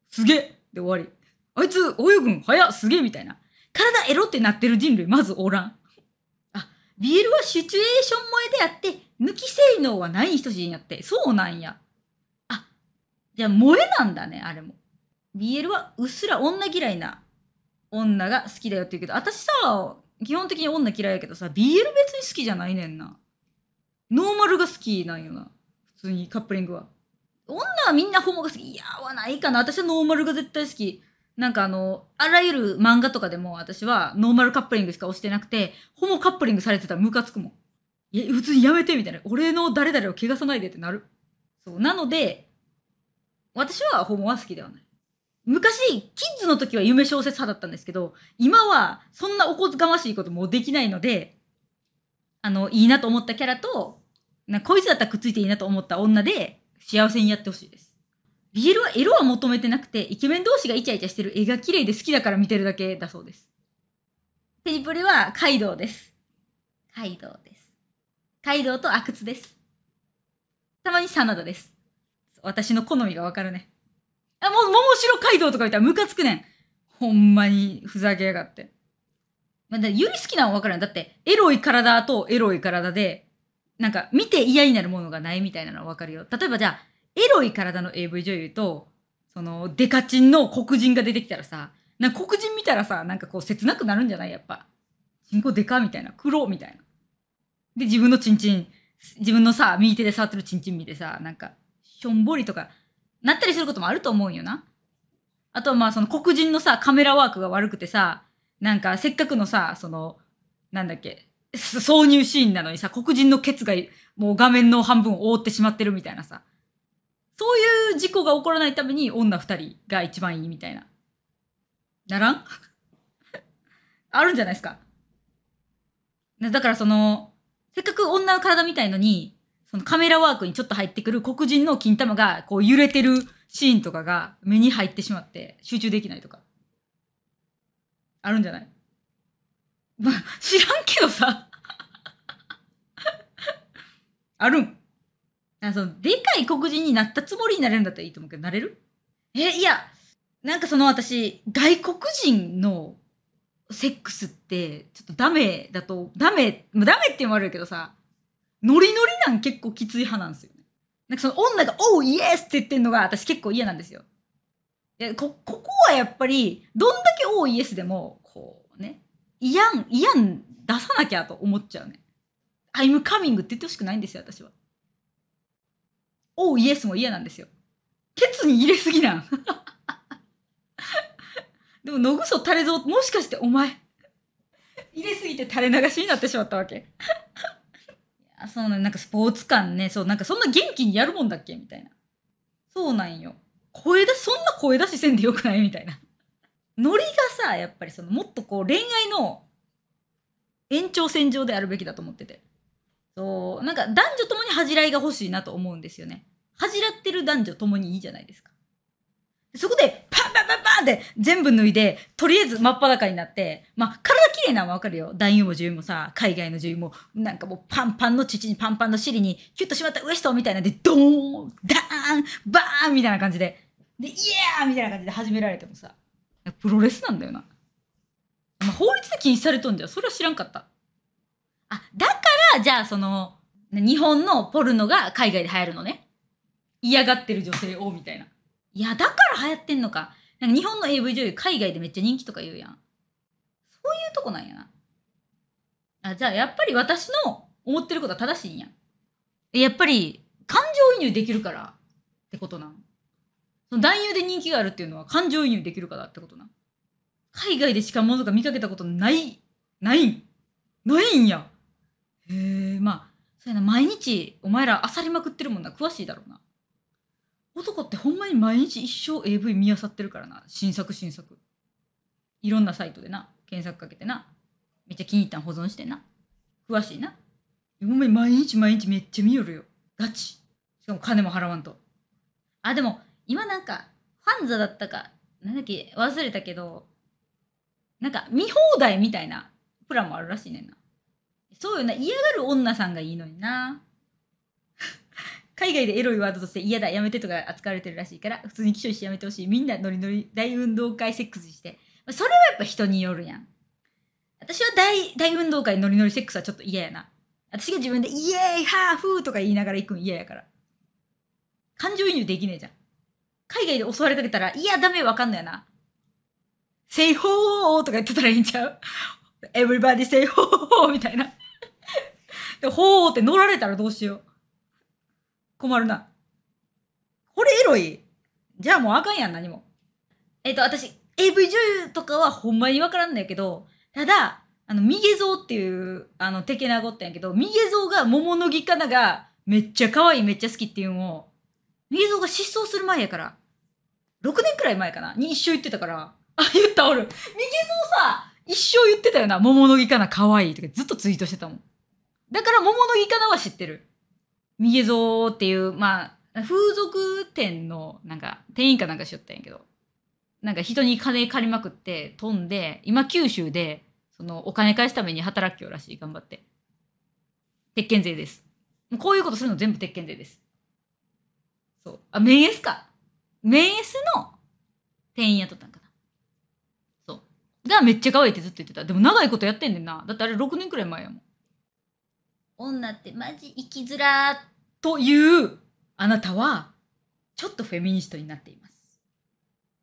すげえで終わり。あいつ、泳ぐん早すげえみたいな。体エロってなってる人類まずおらん。ビールはシチュエーション萌えであって、無き性能はない人人やって。そうなんや。あ、じゃあ萌えなんだね、あれも。BL はうっすら女嫌いな女が好きだよって言うけど、私さ、基本的に女嫌いやけどさ、BL 別に好きじゃないねんな。ノーマルが好きなんよな。普通にカップリングは。女はみんなホモが好き。いや、はないかな。私はノーマルが絶対好き。なんかあの、あらゆる漫画とかでも私はノーマルカップリングしか押してなくて、ホモカップリングされてたらムカつくもん。いや、普通にやめてみたいな。俺の誰々を怪我さないでってなる。そう。なので、私はホモは好きではない。昔、キッズの時は夢小説派だったんですけど、今はそんなおこづかましいこともできないので、あの、いいなと思ったキャラと、なこいつだったらくっついていいなと思った女で幸せにやってほしいです。BL はエロは求めてなくて、イケメン同士がイチャイチャしてる絵が綺麗で好きだから見てるだけだそうです。テニプリはカイドウです。カイドウです。カイドウと阿久津です。たまにナダです。私の好みがわかるね。あ、もう、もし白カイドウとか言ったらムカつくねん。ほんまにふざけやがって。まあ、だゆり好きなのわかるんだって、エロい体とエロい体で、なんか見て嫌になるものがないみたいなのはわかるよ。例えばじゃあ、エロい体の AV 女優と、その、デカチンの黒人が出てきたらさ、な黒人見たらさ、なんかこう、切なくなるんじゃないやっぱ。人工でかみたいな。黒みたいな。で、自分のチンチン、自分のさ、右手で触ってるチンチン見てさ、なんか、しょんぼりとか、なったりすることもあると思うんよな。あとはまあ、その黒人のさ、カメラワークが悪くてさ、なんか、せっかくのさ、その、なんだっけ、挿入シーンなのにさ、黒人のケツがもう画面の半分を覆ってしまってるみたいなさ。そういう事故が起こらないために女二人が一番いいみたいな。ならん あるんじゃないですか。だからその、せっかく女の体みたいのに、そのカメラワークにちょっと入ってくる黒人の金玉がこう揺れてるシーンとかが目に入ってしまって集中できないとか。あるんじゃない まあ、知らんけどさ。あるん。あそのでかい黒人になったつもりになれるんだったらいいと思うけどなれるえいやなんかその私外国人のセックスってちょっとダメだとダメダメって言われるけどさノリノリなん結構きつい派なんですよねなんかその女が「おうイエス!」って言ってんのが私結構嫌なんですよいここはやっぱりどんだけ「おうイエス!」でもこうね嫌ん嫌ん出さなきゃと思っちゃうね「I'm coming」って言ってほしくないんですよ私は。おうイエスも嫌なんですよ。ケツに入れすぎなん。でも、のぐそ垂れぞ、もしかしてお前、入れすぎて垂れ流しになってしまったわけ。いや、そうなん、なんかスポーツ感ね、そう、なんかそんな元気にやるもんだっけみたいな。そうなんよ。声出し、そんな声出しせんでよくないみたいな。ノリがさ、やっぱりその、もっとこう、恋愛の延長線上であるべきだと思ってて。そう、なんか男女ともに恥じらいが欲しいなと思うんですよね。恥じらってる男女ともにいいじゃないですか。そこで、パンパンパンパンって全部脱いで、とりあえず真っ裸になって、まあ、体綺麗なのはかるよ。男優も女優もさ、海外の女優も、なんかもうパンパンの父にパンパンの尻に、キュッとしまったウエストみたいなんで、ドーン、ダーン、バーンみたいな感じで、で、イエーみたいな感じで始められてもさ、プロレスなんだよな。まあ、法律で禁止されとんじゃん。それは知らんかった。あ、だからじゃあその、日本のポルノが海外で流行るのね。嫌がってる女性を、みたいな。いや、だから流行ってんのか。なんか日本の AV 女優海外でめっちゃ人気とか言うやん。そういうとこなんやな。あ、じゃあやっぱり私の思ってることは正しいんや。やっぱり感情移入できるからってことなん。その男優で人気があるっていうのは感情移入できるからってことなん。海外でしかものとか見かけたことない、ないん。ないんや。へえまあそうやな毎日お前らあさりまくってるもんな詳しいだろうな男ってほんまに毎日一生 AV 見あさってるからな新作新作いろんなサイトでな検索かけてなめっちゃ気に入ったん保存してな詳しいなほんまに毎日毎日めっちゃ見よるよガチしかも金も払わんとあでも今なんかファンザだったかなんだっけ忘れたけどなんか見放題みたいなプランもあるらしいねんなそうよな嫌がる女さんがいいのにな 海外でエロいワードとして嫌だやめてとか扱われてるらしいから普通に気象してやめてほしいみんなノリノリ大運動会セックスしてそれはやっぱ人によるやん私は大大運動会ノリノリセックスはちょっと嫌やな私が自分で「イエーイハーフー!」とか言いながら行くん嫌やから感情移入できねえじゃん海外で襲われかけたら「いやダメわかんないな」「セイホー!」とか言ってたらいいんちゃう ?Everybody say ほーみたいなで、ほーって乗られたらどうしよう。困るな。これエロい。じゃあもうあかんやん、何も。えっ、ー、と、私、AV 女優とかはほんまにわからんんだけど、ただ、あの、ミゲゾウっていう、あの、敵なナってんやけど、ミゲゾウが桃の木かなが、めっちゃ可愛い、めっちゃ好きっていうのを、ミゲゾウが失踪する前やから、6年くらい前かなに一生言ってたから、あ、言ったおる。ミゲゾウさ、一生言ってたよな、桃の木かな可愛いとかずっとツイートしてたもん。だから桃の木かなは知ってる。みゲぞーっていう、まあ、風俗店の、なんか、店員かなんかしよったんやけど、なんか人に金借りまくって飛んで、今九州で、そのお金返すために働きよらしい、頑張って。鉄拳税です。もうこういうことするの全部鉄拳税です。そう。あ、メンエスか。メンエスの店員やっとったんかな。そう。がめっちゃ可愛いってずっと言ってた。でも長いことやってんねんな。だってあれ6年くらい前やもん。女ってマジ生きづらというあなたはちょっとフェミニストになっています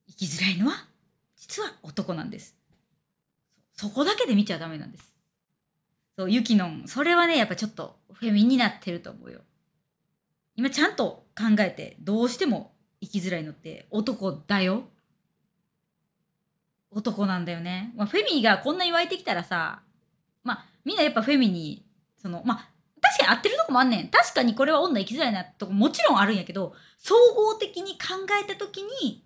生きづらいのは実は男なんですそこだけで見ちゃダメなんですそうユキノンそれはねやっぱちょっとフェミになってると思うよ今ちゃんと考えてどうしても生きづらいのって男だよ男なんだよね、まあ、フェミがこんな言われてきたらさまあみんなやっぱフェミにその、まあ、確かに合ってるとこもあんねん。確かにこれは女生きづらいなとこもちろんあるんやけど、総合的に考えた時に、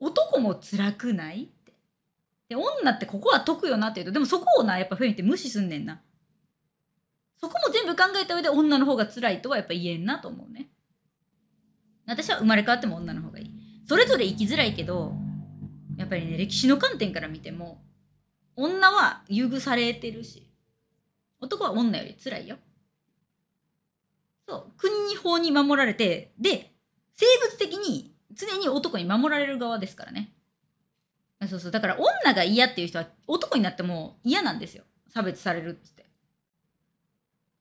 男も辛くないって。で、女ってここは得よなって言うと、でもそこをな、やっぱフェミって無視すんねんな。そこも全部考えた上で女の方が辛いとはやっぱ言えんなと思うね。私は生まれ変わっても女の方がいい。それぞれ生きづらいけど、やっぱりね、歴史の観点から見ても、女は優遇されてるし、男は女より辛いよ。そう、国に法に守られて、で、生物的に常に男に守られる側ですからね。そうそう、だから女が嫌っていう人は男になっても嫌なんですよ。差別されるっって。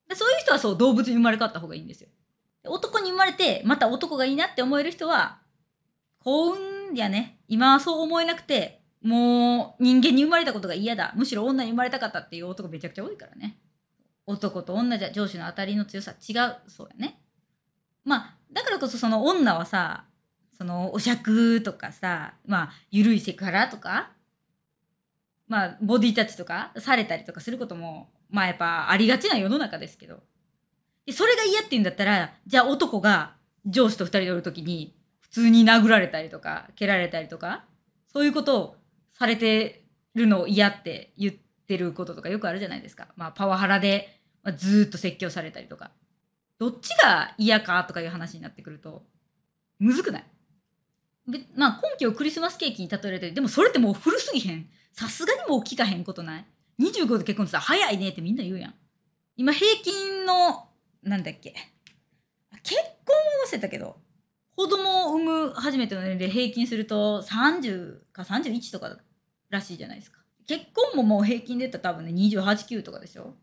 でそういう人はそう、動物に生まれ変わった方がいいんですよ。男に生まれて、また男がいいなって思える人は、幸運やね。今はそう思えなくて、もう人間に生まれたことが嫌だ。むしろ女に生まれたかったっていう男めちゃくちゃ多いからね。男と女じゃ上司の当たりの強さ違うそうやねまあだからこそその女はさそのお酌とかさまあ緩いセクハラとかまあボディタッチとかされたりとかすることもまあやっぱありがちな世の中ですけどそれが嫌って言うんだったらじゃあ男が上司と2人でおる時に普通に殴られたりとか蹴られたりとかそういうことをされてるのを嫌って言ってってることとかよくあるじゃないですか。まあ、パワハラで、まあ、ずっと説教されたりとか。どっちが嫌かとかいう話になってくると、むずくないでまあ、今期をクリスマスケーキに例えられてでもそれってもう古すぎへん。さすがにもう聞かへんことない。25で結婚したら早いねってみんな言うやん。今平均の、なんだっけ。結婚を忘せたけど、子供を産む初めての年齢平均すると30か31とからしいじゃないですか。結婚ももう平均で言ったら多分ね289とかでしょ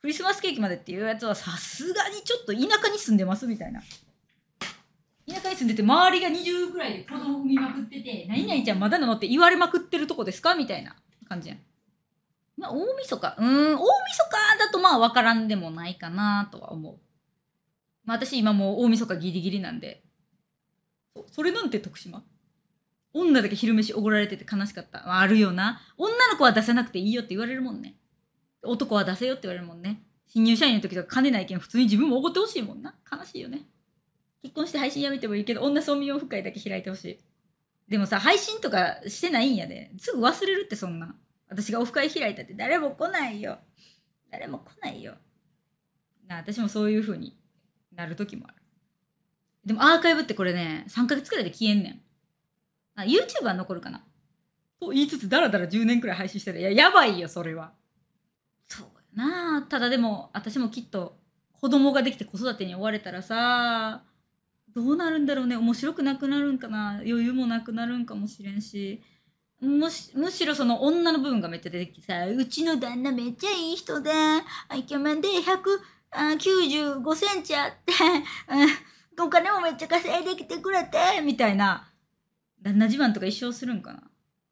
クリスマスケーキまでっていうやつはさすがにちょっと田舎に住んでますみたいな田舎に住んでて周りが20ぐらいで子供産みまくってて「何々ちゃんまだなの?」って言われまくってるとこですかみたいな感じやんまあ大晦日うん大晦日だとまあ分からんでもないかなとは思うまあ私今もう大晦日ギリギリなんでそれなんて徳島女だけ昼飯おごられてて悲しかった。あ、るよな。女の子は出さなくていいよって言われるもんね。男は出せよって言われるもんね。新入社員の時とか金ないけん普通に自分もおごってほしいもんな。悲しいよね。結婚して配信やめてもいいけど、女村民オフ会だけ開いてほしい。でもさ、配信とかしてないんやで。すぐ忘れるってそんな。私がオフ会開いたって誰も来ないよ。誰も来ないよ。な私もそういう風になる時もある。でもアーカイブってこれね、3ヶ月くらいで消えんねん。あ YouTube は残るかなと言いつつだらだら10年くらい配信してるいややばいよそれはそうやなただでも私もきっと子供ができて子育てに追われたらさどうなるんだろうね面白くなくなるんかな余裕もなくなるんかもしれんしむしむしろその女の部分がめっちゃ出てきてさうちの旦那めっちゃいい人でイケメンで195センチあって、うん、お金もめっちゃ稼いできてくれてみたいな旦那自慢とか一生するんかな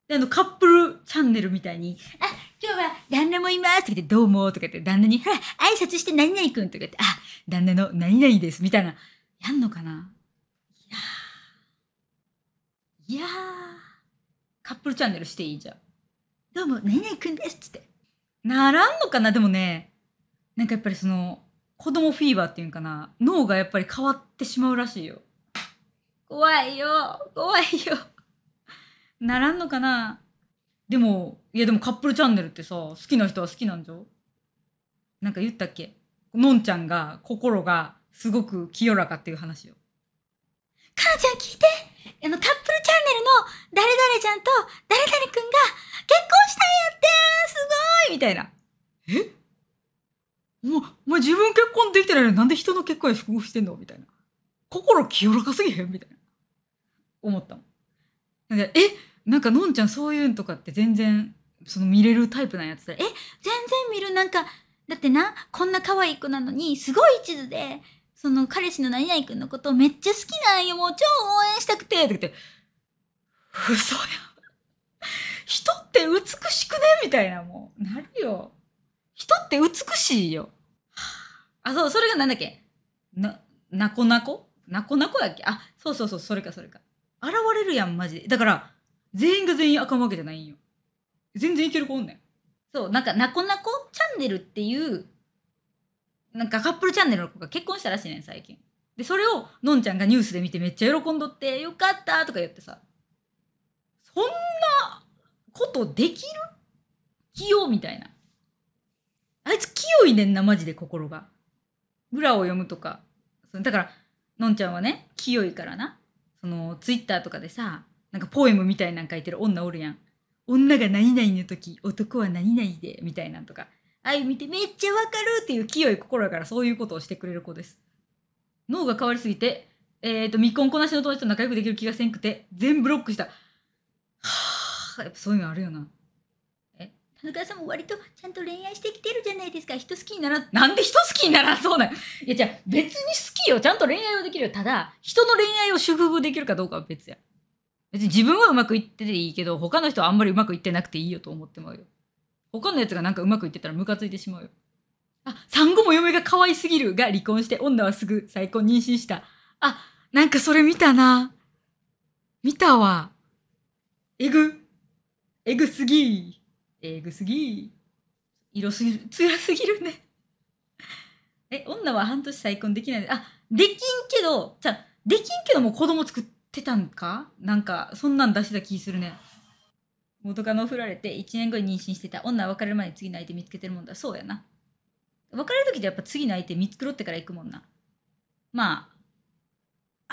であのカップルチャンネルみたいに「あ今日は旦那もいます」とか言って「どうも」とか言って旦那に「ほい、挨拶して何々くん」とか言って「あ旦那の何々です」みたいなやんのかないやいやカップルチャンネルしていいじゃん。どうも何々くんですっつって。ならんのかなでもねなんかやっぱりその子供フィーバーっていうんかな脳がやっぱり変わってしまうらしいよ。怖いよ怖いよならんのかなでもいやでもカップルチャンネルってさ好きな人は好きなんじゃなんか言ったっけのんちゃんが心がすごく清らかっていう話よ母ちゃん聞いてあのカップルチャンネルの誰々ちゃんと誰々くんが結婚したんやってすごいみたいなえおお前自分結婚できてないのになんで人の結婚に復服してんのみたいな。心清らかすぎへんみたいな。思ったの。かえなんかのんちゃんそういうんとかって全然その見れるタイプなんやってたら「え全然見るなんかだってなこんな可愛い子なのにすごい一途でその彼氏の何々君のことめっちゃ好きなんよもう超応援したくて」って言って「嘘や人って美しくね?」みたいなもうなるよ人って美しいよあそうそれがなんだっけななこなこなこなこだっけあそうそうそうそれかそれか現れるやんマジだから全員が全員あかんわけじゃないんよ全然いける子おんねんそうなんかなこなこチャンネルっていうなんかカップルチャンネルの子が結婚したらしいねん最近でそれをのんちゃんがニュースで見てめっちゃ喜んどって「よかった」とか言ってさそんなことできる器用みたいなあいつ器用いねんなマジで心が裏を読むとかだからのんちゃんはね清いからなそのツイッターとかでさなんかポエムみたいなん書いてる女おるやん女が何々の時男は何々でみたいなんとかああいう見てめっちゃわかるっていう清い心からそういうことをしてくれる子です脳が変わりすぎてえっ、ー、と未婚こなしの友達と仲良くできる気がせんくて全ブロックしたはあやっぱそういうのあるよな田中さんも割とちゃんと恋愛してきてるじゃないですか人好きにならなんで人好きにならそうなのいやじゃあ別に好きよちゃんと恋愛はできるよただ人の恋愛を祝福できるかどうかは別や別に自分はうまくいってていいけど他の人はあんまりうまくいってなくていいよと思ってまうよ他のやつがなんかうまくいってたらムカついてしまうよあ産後も嫁が可愛すぎるが離婚して女はすぐ再婚妊娠したあなんかそれ見たな見たわえぐえぐすぎえぐすぎ色すぎる辛すぎるねえ女は半年再婚できないあできんけどじゃあできんけどもう子供作ってたんかなんかそんなん出してた気するね元カノ振られて1年後に妊娠してた女は別れる前に次の相手見つけてるもんだそうやな別れる時ってやっぱ次の相手見繕ってから行くもんなまあ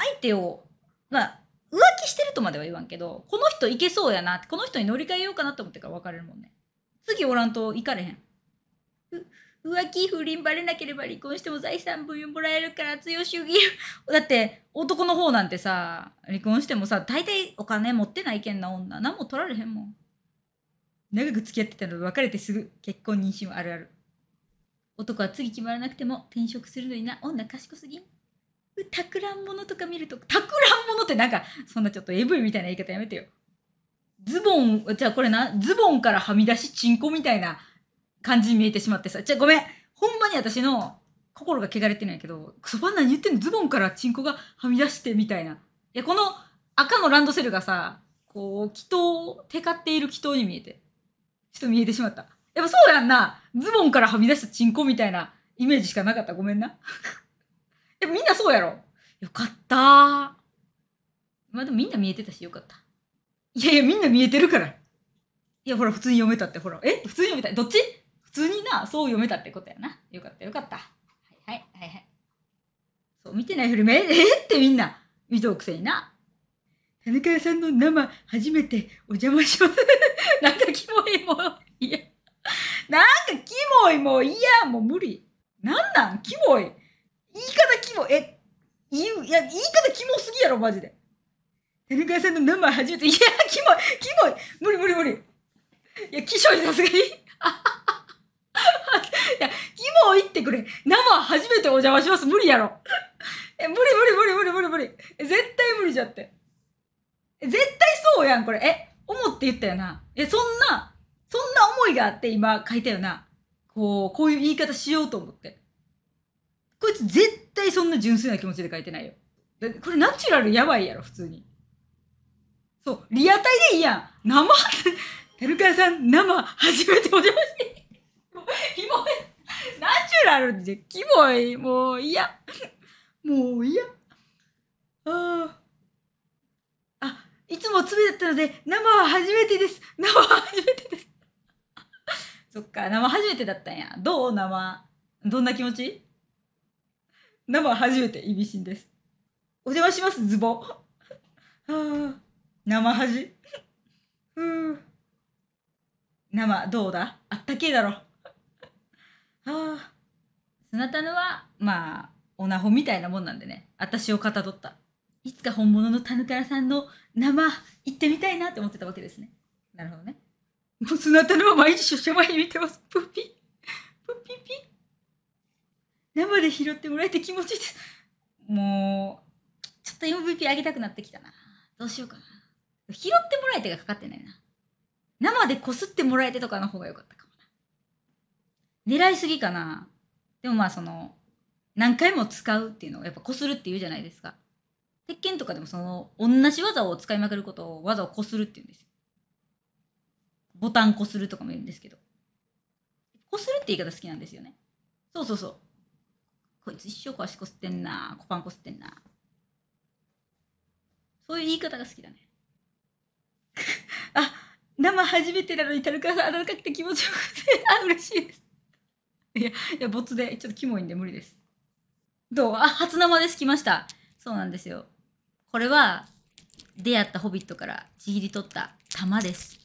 相手をまあ浮気してるとまでは言わんけどこの人いけそうやなこの人に乗り換えようかなと思ってから別れるもんね次おらんと行かれへん。浮気不倫バレなければ離婚しても財産分与もらえるから強すぎる。だって男の方なんてさ、離婚してもさ、大体お金持ってないけんな女。何も取られへんもん。長く付き合ってたの別れてすぐ結婚妊娠あるある。男は次決まらなくても転職するのにな、女賢すぎん。たくらんものとか見ると、たくらんものってなんか、そんなちょっとエブいみたいな言い方やめてよ。ズボン、じゃあこれな、ズボンからはみ出しチンコみたいな感じに見えてしまってさ、じゃあごめん、ほんまに私の心が汚れてないけど、クソバン何言ってんのズボンからチンコがはみ出してみたいな。いや、この赤のランドセルがさ、こう、祈祷、テカっている祈祷に見えて、ちょっと見えてしまった。やっぱそうやんな。ズボンからはみ出したチンコみたいなイメージしかなかった。ごめんな。やみんなそうやろ。よかったまあでもみんな見えてたしよかった。いやいや、みんな見えてるから。いや、ほら、普通に読めたって、ほら。え普通に読めたどっち普通にな、そう読めたってことやな。よかった、よかった。はい、はい、はい、はい。そう、見てないふりめ、えってみんな、見とくせにな。田中屋さんの生、初めてお邪魔します。なんかキモいもん。いや。なんかキモいもういや、もう無理。なんなんキモい。言い方キモい。え、言いや、言い方キモすぎやろ、マジで。N 川さんの生初めて。いや、キモい、キモい。無理無理無理。いや、キショイさすがに。いや、キモいってくれ。生初めてお邪魔します。無理やろ。え、無理無理無理無理無理無理。え、絶対無理じゃって。え、絶対そうやん、これ。え、思って言ったよな。え、そんな、そんな思いがあって今書いたよな。こう、こういう言い方しようと思って。こいつ絶対そんな純粋な気持ちで書いてないよ。これナチュラルやばいやろ、普通に。そう、リアタイでいいやん。生てるかさん、生、初めてお邪魔して。もう、キモい。ナチュラルで、キモい。もう、いや。もう、いや。ああ。あ、いつも粒だったので、生は初めてです。生は初めてです。そっか、生初めてだったんや。どう生。どんな気持ち生初めて、いびしんです。お邪魔します、ズボン。ああ。生恥。ふう。生、どうだあったけえだろ。はあ。そなたのは、まあ、おなほみたいなもんなんでね。私をかたどった。いつか本物のタヌカラさんの生、行ってみたいなって思ってたわけですね。なるほどね。もうそなたのは毎日出社前に見てます。プッピ。プッピッピ。生で拾ってもらえて気持ちいいです。もう、ちょっと MVP あげたくなってきたな。どうしようかな。拾ってもらえてがかかってないな。生でこすってもらえてとかの方が良かったかもな。狙いすぎかな。でもまあその、何回も使うっていうのをやっぱこするって言うじゃないですか。鉄拳とかでもその、同じ技を使いまくることを技をこするって言うんですよ。ボタンこするとかも言うんですけど。こするって言い方好きなんですよね。そうそうそう。こいつ一生こ足こすってんな。コパンこすってんな。そういう言い方が好きだね。あ、生初めてなのに、たるかさん、温かくて気持ちよくて、あ、嬉しいです。いや、いや、没で、ちょっとキモいんで無理です。どうあ、初生です、来ました。そうなんですよ。これは、出会ったホビットからちぎり取った玉です。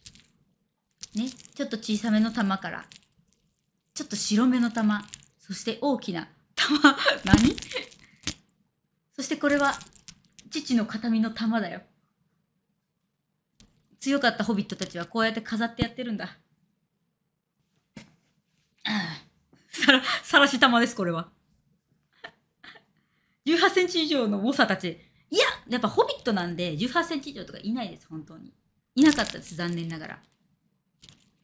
ね、ちょっと小さめの玉から、ちょっと白めの玉、そして大きな玉、何そしてこれは、父の形見の玉だよ。強かったホビットたちはこうやって飾ってやってるんだ。さら、さらし玉です、これは。18センチ以上の猛者たち。いや、やっぱホビットなんで、18センチ以上とかいないです、本当に。いなかったです、残念ながら。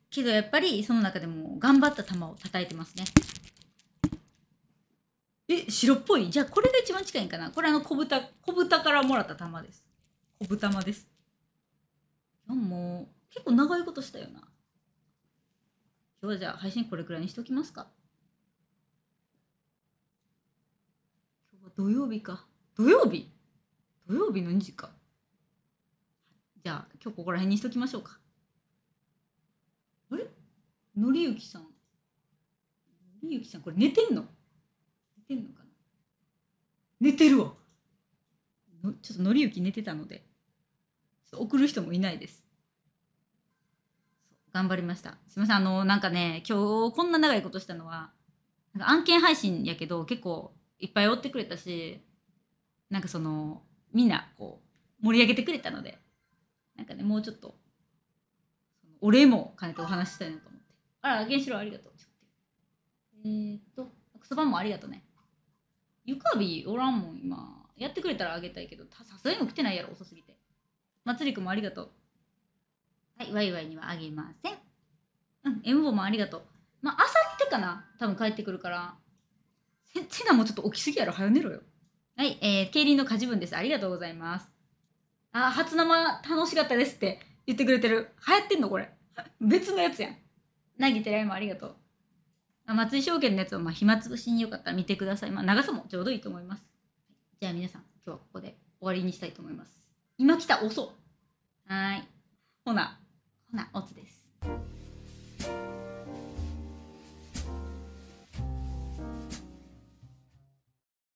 けどやっぱり、その中でも頑張った玉を叩いてますね。え、白っぽいじゃあこれが一番近いんかなこれあの小豚、小豚からもらった玉です。小豚玉です。今日も結構長いことしたよな今日はじゃあ配信これくらいにしておきますか今日は土曜日か土曜日土曜日の2時かじゃあ今日ここら辺にしときましょうかあれのりゆきさんのりゆきさんこれ寝てんの寝てんのかな寝てるわちょっとのりゆき寝てたので送る人もいないです頑張りましたすいませんあのなんかね今日こんな長いことしたのはなんか案件配信やけど結構いっぱい追ってくれたしなんかそのみんなこう盛り上げてくれたのでなんかねもうちょっとお礼も兼ねてお話したいなと思ってあら原子郎ありがとうえー、っとクソバンもありがとうねゆかびおらんもん今やってくれたらあげたいけどさすがにも来てないやろ遅すぎてまつりくんもありがとう。はい、ワイワイにはあげません。うん、エムボもありがとう。まあ、あさってかな多分帰ってくるから。せ、せなもちょっと起きすぎやろ。早寝ろよ。はい、えー、競輪の家事分です。ありがとうございます。あ、初生楽しかったですって言ってくれてる。流行ってんのこれ。別のやつやん。なぎてらいもありがとう。あ松井証券のやつは、まあ、暇つぶしによかったら見てください。まあ、長さもちょうどいいと思います。じゃあ皆さん、今日はここで終わりにしたいと思います。今来た遅はいほなほなおつです